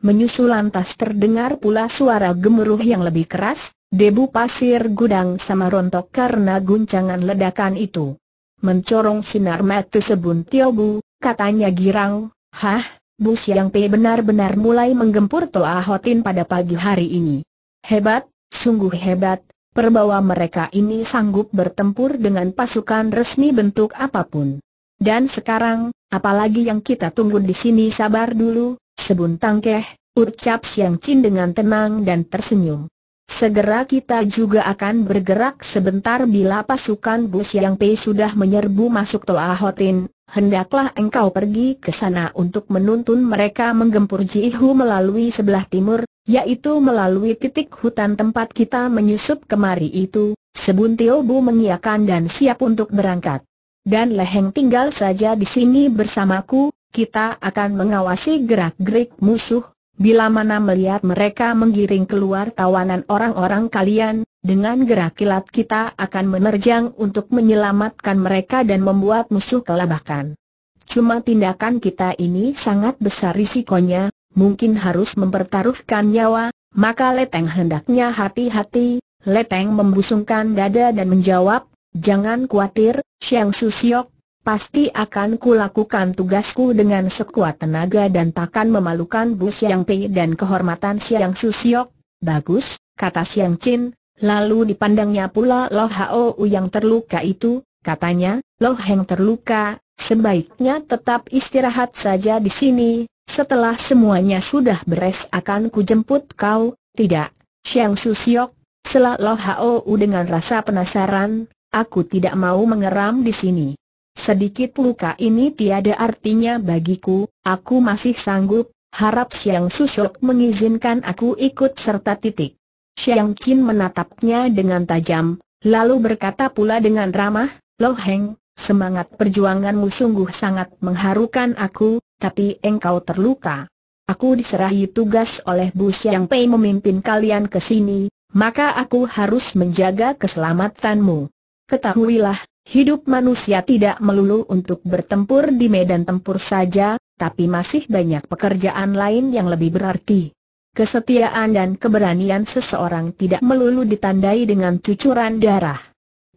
Menyusul lantas terdengar pula suara gemuruh yang lebih keras, debu pasir gudang sama rontok karena guncangan ledakan itu. Mencorong sinar mata sebun Tiobu, katanya girang, Hah, Bu Siang Pei benar-benar mulai menggempur Toa Hotin pada pagi hari ini. Hebat, sungguh hebat, perbawa mereka ini sanggup bertempur dengan pasukan resmi bentuk apapun. Dan sekarang, apalagi yang kita tunggu di sini sabar dulu, Sebuntang keh, ucap Siang Chin dengan tenang dan tersenyum. Segera kita juga akan bergerak sebentar bila pasukan Bu Yang Pei sudah menyerbu masuk Toa Hotin, hendaklah engkau pergi ke sana untuk menuntun mereka menggempur Ji Jihu melalui sebelah timur, yaitu melalui titik hutan tempat kita menyusup kemari itu, Sebuntio Bu mengiakan dan siap untuk berangkat. Dan Leheng tinggal saja di sini bersamaku, kita akan mengawasi gerak-gerik musuh, bila mana melihat mereka menggiring keluar tawanan orang-orang kalian, dengan gerak kilat kita akan menerjang untuk menyelamatkan mereka dan membuat musuh kelabakan. Cuma tindakan kita ini sangat besar risikonya, mungkin harus mempertaruhkan nyawa, maka Leteng hendaknya hati-hati, Leteng membusungkan dada dan menjawab, Jangan khawatir, Xiang Susiok, Pasti akan kulakukan tugasku dengan sekuat tenaga dan takkan memalukan Bu Siang Pei dan kehormatan Siang Susiok. Bagus, kata Siang Chin, lalu dipandangnya pula Loh Hao yang terluka itu, katanya, Lo Heng terluka, sebaiknya tetap istirahat saja di sini, setelah semuanya sudah beres akan kujemput kau, tidak, Siang Susiok, selah Loh Hao dengan rasa penasaran, aku tidak mau mengeram di sini. Sedikit luka ini tiada artinya bagiku, aku masih sanggup, harap Siang Susok mengizinkan aku ikut serta titik. Siang Qin menatapnya dengan tajam, lalu berkata pula dengan ramah, Loh Heng, semangat perjuanganmu sungguh sangat mengharukan aku, tapi engkau terluka. Aku diserahi tugas oleh Bu Siang Pei memimpin kalian ke sini, maka aku harus menjaga keselamatanmu. Ketahuilah, Hidup manusia tidak melulu untuk bertempur di medan tempur saja, tapi masih banyak pekerjaan lain yang lebih berarti. Kesetiaan dan keberanian seseorang tidak melulu ditandai dengan cucuran darah.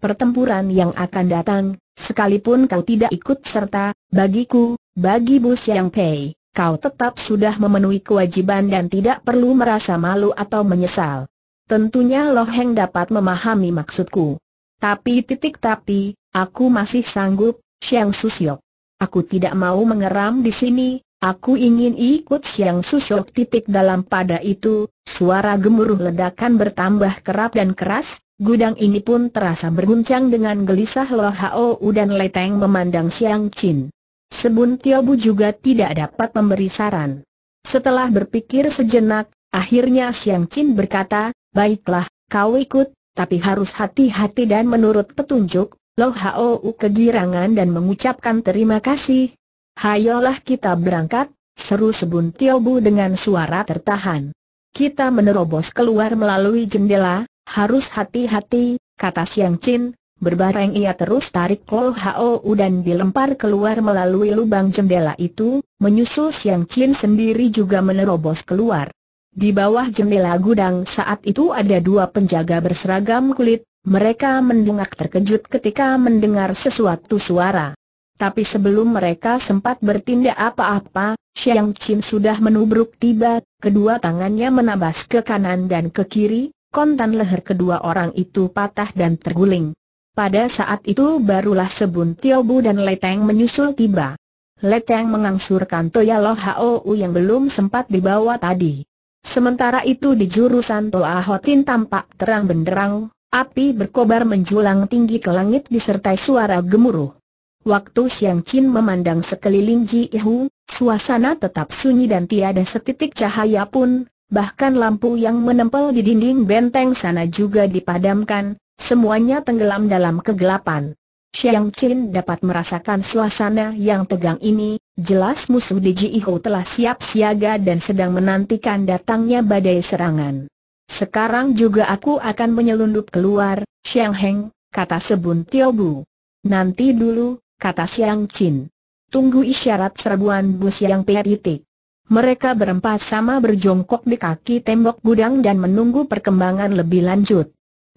Pertempuran yang akan datang, sekalipun kau tidak ikut serta, bagiku, bagi Bu Xiang Pei, kau tetap sudah memenuhi kewajiban dan tidak perlu merasa malu atau menyesal. Tentunya Loh Heng dapat memahami maksudku. Tapi titik tapi, aku masih sanggup, Siang Susyok. Aku tidak mau mengeram di sini, aku ingin ikut Siang Susyok titik dalam pada itu, suara gemuruh ledakan bertambah kerap dan keras, gudang ini pun terasa berguncang dengan gelisah Lo Hao dan Leteng memandang Siang Chin. Sebun bu juga tidak dapat memberi saran. Setelah berpikir sejenak, akhirnya Siang Chin berkata, Baiklah, kau ikut, tapi harus hati-hati dan menurut petunjuk, Lo Hao kegirangan dan mengucapkan terima kasih. Hayolah kita berangkat, seru Sebun Tio Bu dengan suara tertahan. Kita menerobos keluar melalui jendela, harus hati-hati, kata Siang Chin, berbareng ia terus tarik Lo Hao dan dilempar keluar melalui lubang jendela itu, menyusul Siang Chin sendiri juga menerobos keluar. Di bawah jendela gudang saat itu ada dua penjaga berseragam kulit, mereka mendengar terkejut ketika mendengar sesuatu suara. Tapi sebelum mereka sempat bertindak apa-apa, Xiang Qin sudah menubruk tiba, kedua tangannya menabas ke kanan dan ke kiri, kontan leher kedua orang itu patah dan terguling. Pada saat itu barulah Sebun Tiobu dan Leteng menyusul tiba. Leteng mengangsurkan Toya Lo Hou yang belum sempat dibawa tadi. Sementara itu di jurusan Toa Hotin tampak terang benderang, api berkobar menjulang tinggi ke langit disertai suara gemuruh. Waktu Siang Chin memandang sekeliling Ji Ihu, suasana tetap sunyi dan tiada setitik cahaya pun, bahkan lampu yang menempel di dinding benteng sana juga dipadamkan, semuanya tenggelam dalam kegelapan. Xiang Qin dapat merasakan suasana yang tegang ini, jelas musuh di Ji Ho telah siap siaga dan sedang menantikan datangnya badai serangan. Sekarang juga aku akan menyelundup keluar, Xiang Heng, kata Sebun Tio Bu. Nanti dulu, kata Xiang Qin. Tunggu isyarat serbuan bus yang peritik. Mereka berempat sama berjongkok di kaki tembok gudang dan menunggu perkembangan lebih lanjut.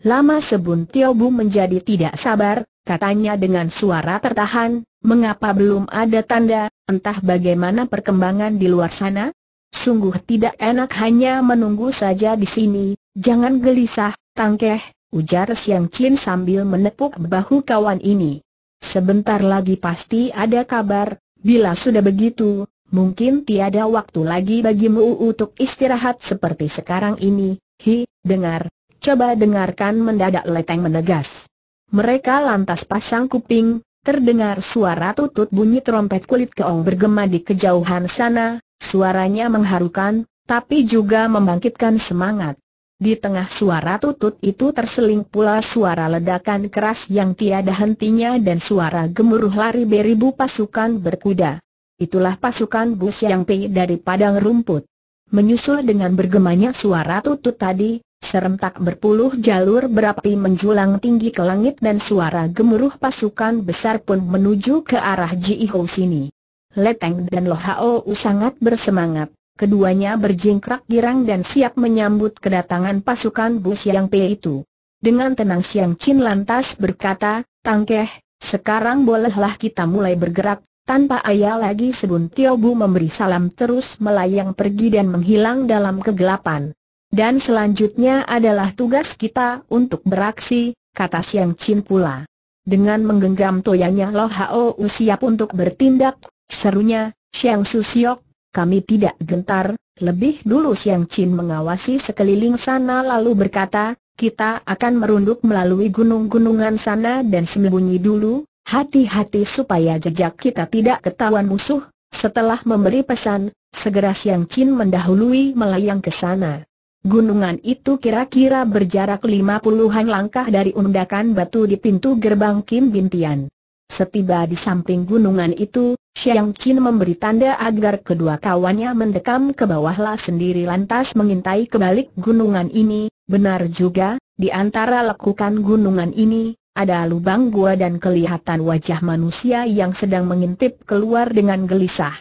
Lama Sebun bu menjadi tidak sabar, katanya dengan suara tertahan, mengapa belum ada tanda, entah bagaimana perkembangan di luar sana? Sungguh tidak enak hanya menunggu saja di sini, jangan gelisah, tangkeh, ujar Siang Chin sambil menepuk bahu kawan ini. Sebentar lagi pasti ada kabar, bila sudah begitu, mungkin tiada waktu lagi bagimu untuk istirahat seperti sekarang ini, hi, dengar, Coba dengarkan mendadak leteng menegas. Mereka lantas pasang kuping, terdengar suara tutut bunyi trompet kulit keong bergema di kejauhan sana, suaranya mengharukan, tapi juga membangkitkan semangat. Di tengah suara tutut itu terseling pula suara ledakan keras yang tiada hentinya dan suara gemuruh lari beribu pasukan berkuda. Itulah pasukan bus yang pergi dari padang rumput. Menyusul dengan bergemanya suara tutut tadi, Serentak berpuluh jalur berapi menjulang tinggi ke langit dan suara gemuruh pasukan besar pun menuju ke arah Jiho sini. Leteng dan Lohao sangat bersemangat. Keduanya berjingkrak girang dan siap menyambut kedatangan pasukan Bu Siang Pei itu. Dengan tenang Siang Chin lantas berkata, Tangkeh, sekarang bolehlah kita mulai bergerak, tanpa ayah lagi Sebun Tio memberi salam terus melayang pergi dan menghilang dalam kegelapan. Dan selanjutnya adalah tugas kita untuk beraksi, kata Siang Chin pula. Dengan menggenggam toyanya Lo Hao siap untuk bertindak, serunya, Siang Susiok, kami tidak gentar, lebih dulu Siang Chin mengawasi sekeliling sana lalu berkata, kita akan merunduk melalui gunung-gunungan sana dan sembunyi dulu, hati-hati supaya jejak kita tidak ketahuan musuh, setelah memberi pesan, segera Siang Chin mendahului melayang ke sana. Gunungan itu kira-kira berjarak lima puluhan langkah dari undakan batu di pintu gerbang Kim Bintian. Setiba di samping gunungan itu, Xiang Qin memberi tanda agar kedua kawannya mendekam ke bawahlah sendiri lantas mengintai ke balik gunungan ini, benar juga, di antara lekukan gunungan ini, ada lubang gua dan kelihatan wajah manusia yang sedang mengintip keluar dengan gelisah.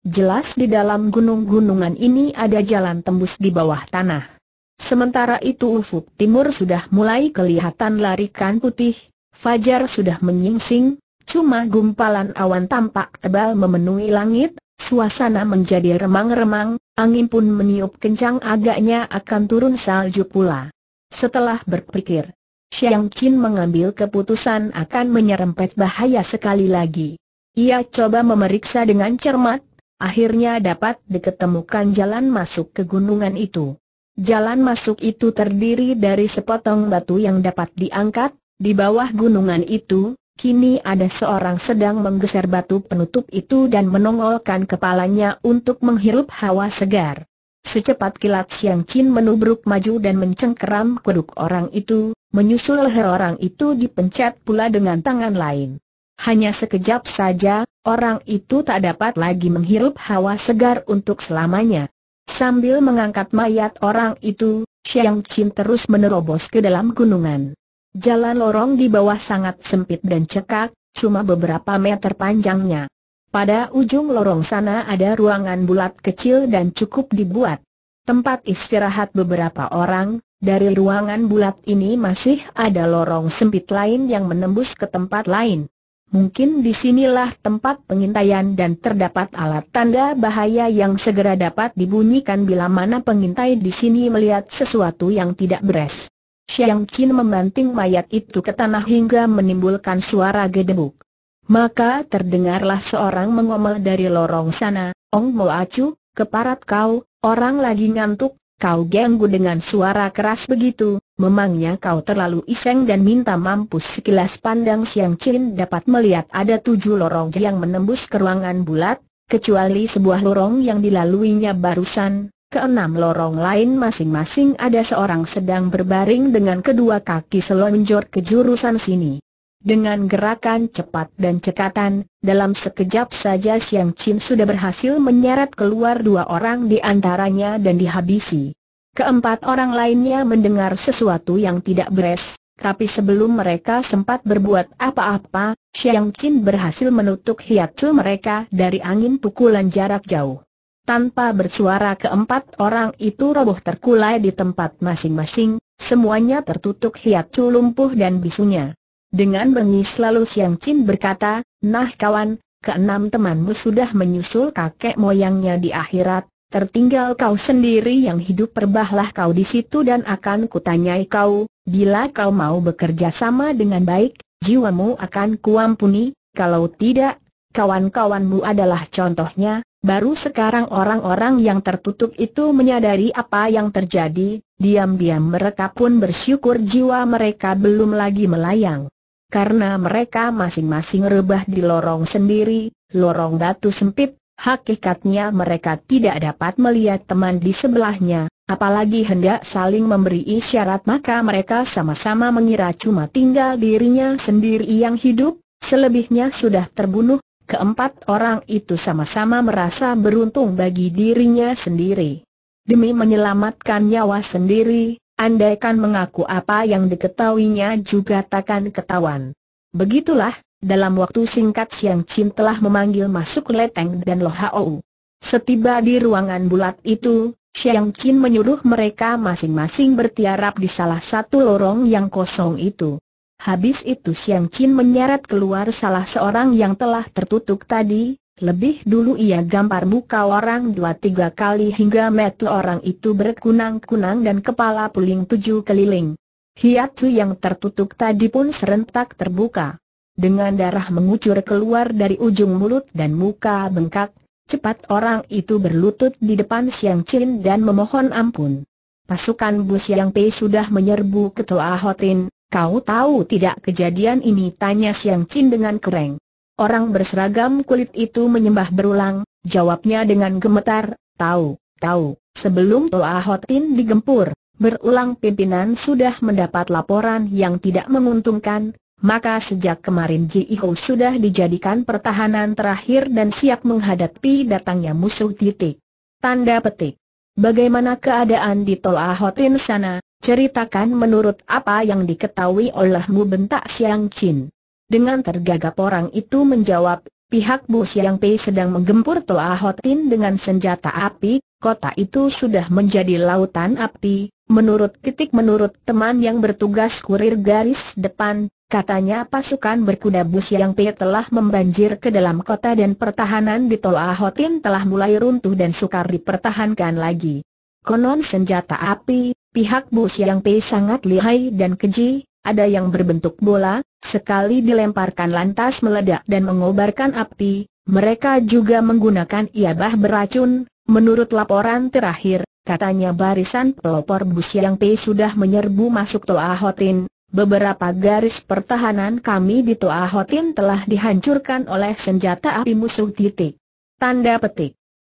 Jelas di dalam gunung-gunungan ini ada jalan tembus di bawah tanah. Sementara itu ufuk timur sudah mulai kelihatan larikan putih, fajar sudah menyingsing, cuma gumpalan awan tampak tebal memenuhi langit, suasana menjadi remang-remang, angin pun meniup kencang agaknya akan turun salju pula. Setelah berpikir, Xiang Qin mengambil keputusan akan menyerempet bahaya sekali lagi. Ia coba memeriksa dengan cermat, akhirnya dapat diketemukan jalan masuk ke gunungan itu. Jalan masuk itu terdiri dari sepotong batu yang dapat diangkat, di bawah gunungan itu, kini ada seorang sedang menggeser batu penutup itu dan menongolkan kepalanya untuk menghirup hawa segar. Secepat kilat Siang Chin menubruk maju dan mencengkeram keduk orang itu, menyusul leher orang itu dipencet pula dengan tangan lain. Hanya sekejap saja, Orang itu tak dapat lagi menghirup hawa segar untuk selamanya. Sambil mengangkat mayat orang itu, Xiang Qin terus menerobos ke dalam gunungan. Jalan lorong di bawah sangat sempit dan cekak, cuma beberapa meter panjangnya. Pada ujung lorong sana ada ruangan bulat kecil dan cukup dibuat tempat istirahat beberapa orang, dari ruangan bulat ini masih ada lorong sempit lain yang menembus ke tempat lain. Mungkin disinilah tempat pengintaian dan terdapat alat tanda bahaya yang segera dapat dibunyikan bila mana pengintai di sini melihat sesuatu yang tidak beres. Xiang Qin membanting mayat itu ke tanah hingga menimbulkan suara gedebuk. Maka terdengarlah seorang mengomel dari lorong sana, Ong Mo Acu, keparat kau, orang lagi ngantuk, kau ganggu dengan suara keras begitu, Memangnya kau terlalu iseng dan minta mampus sekilas pandang Siang Chin dapat melihat ada tujuh lorong yang menembus ke ruangan bulat, kecuali sebuah lorong yang dilaluinya barusan, keenam lorong lain masing-masing ada seorang sedang berbaring dengan kedua kaki selonjor ke jurusan sini. Dengan gerakan cepat dan cekatan, dalam sekejap saja Siang Chin sudah berhasil menyeret keluar dua orang di antaranya dan dihabisi. Keempat orang lainnya mendengar sesuatu yang tidak beres, tapi sebelum mereka sempat berbuat apa-apa, Xiang Qin berhasil menutup hiatu mereka dari angin pukulan jarak jauh. Tanpa bersuara keempat orang itu roboh terkulai di tempat masing-masing, semuanya tertutup hiatu lumpuh dan bisunya. Dengan bengis lalu Xiang Qin berkata, Nah kawan, keenam temanmu sudah menyusul kakek moyangnya di akhirat, tertinggal kau sendiri yang hidup perbahlah kau di situ dan akan kutanyai kau, bila kau mau bekerja sama dengan baik, jiwamu akan kuampuni, kalau tidak, kawan-kawanmu adalah contohnya, baru sekarang orang-orang yang tertutup itu menyadari apa yang terjadi, diam-diam mereka pun bersyukur jiwa mereka belum lagi melayang. Karena mereka masing-masing rebah di lorong sendiri, lorong batu sempit, Hakikatnya mereka tidak dapat melihat teman di sebelahnya, apalagi hendak saling memberi isyarat maka mereka sama-sama mengira cuma tinggal dirinya sendiri yang hidup, selebihnya sudah terbunuh, keempat orang itu sama-sama merasa beruntung bagi dirinya sendiri. Demi menyelamatkan nyawa sendiri, andaikan mengaku apa yang diketahuinya juga takkan ketahuan. Begitulah, dalam waktu singkat Siang Chin telah memanggil masuk Leteng dan Lo Hao. Setiba di ruangan bulat itu, Siang Chin menyuruh mereka masing-masing bertiarap di salah satu lorong yang kosong itu. Habis itu Siang Chin menyeret keluar salah seorang yang telah tertutup tadi, lebih dulu ia gambar muka orang dua tiga kali hingga metu orang itu berkunang-kunang dan kepala puling tujuh keliling. Hiatu yang tertutup tadi pun serentak terbuka dengan darah mengucur keluar dari ujung mulut dan muka bengkak, cepat orang itu berlutut di depan Siang Chin dan memohon ampun. Pasukan Bu Siang Pei sudah menyerbu ketua Hotin, kau tahu tidak kejadian ini tanya Siang Chin dengan kereng. Orang berseragam kulit itu menyembah berulang, jawabnya dengan gemetar, tahu, tahu, sebelum Toa Hotin digempur, berulang pimpinan sudah mendapat laporan yang tidak menguntungkan, maka sejak kemarin Ji Iho sudah dijadikan pertahanan terakhir dan siap menghadapi datangnya musuh titik. Tanda petik. Bagaimana keadaan di Tol Ahotin sana? Ceritakan menurut apa yang diketahui olehmu bentak Siang Chin. Dengan tergagap orang itu menjawab, pihak Bu Siang Pei sedang menggempur Tol Ahotin dengan senjata api, kota itu sudah menjadi lautan api, Menurut titik menurut teman yang bertugas kurir garis depan, Katanya pasukan berkuda bus yang Pei telah membanjir ke dalam kota dan pertahanan di Tol Ahotin telah mulai runtuh dan sukar dipertahankan lagi. Konon senjata api, pihak bus yang Pei sangat lihai dan keji, ada yang berbentuk bola, sekali dilemparkan lantas meledak dan mengobarkan api, mereka juga menggunakan iabah beracun, menurut laporan terakhir, katanya barisan pelopor bus yang Pei sudah menyerbu masuk Tol Ahotin, Beberapa garis pertahanan kami di Toa Hotin telah dihancurkan oleh senjata api musuh titik. Tanda petik.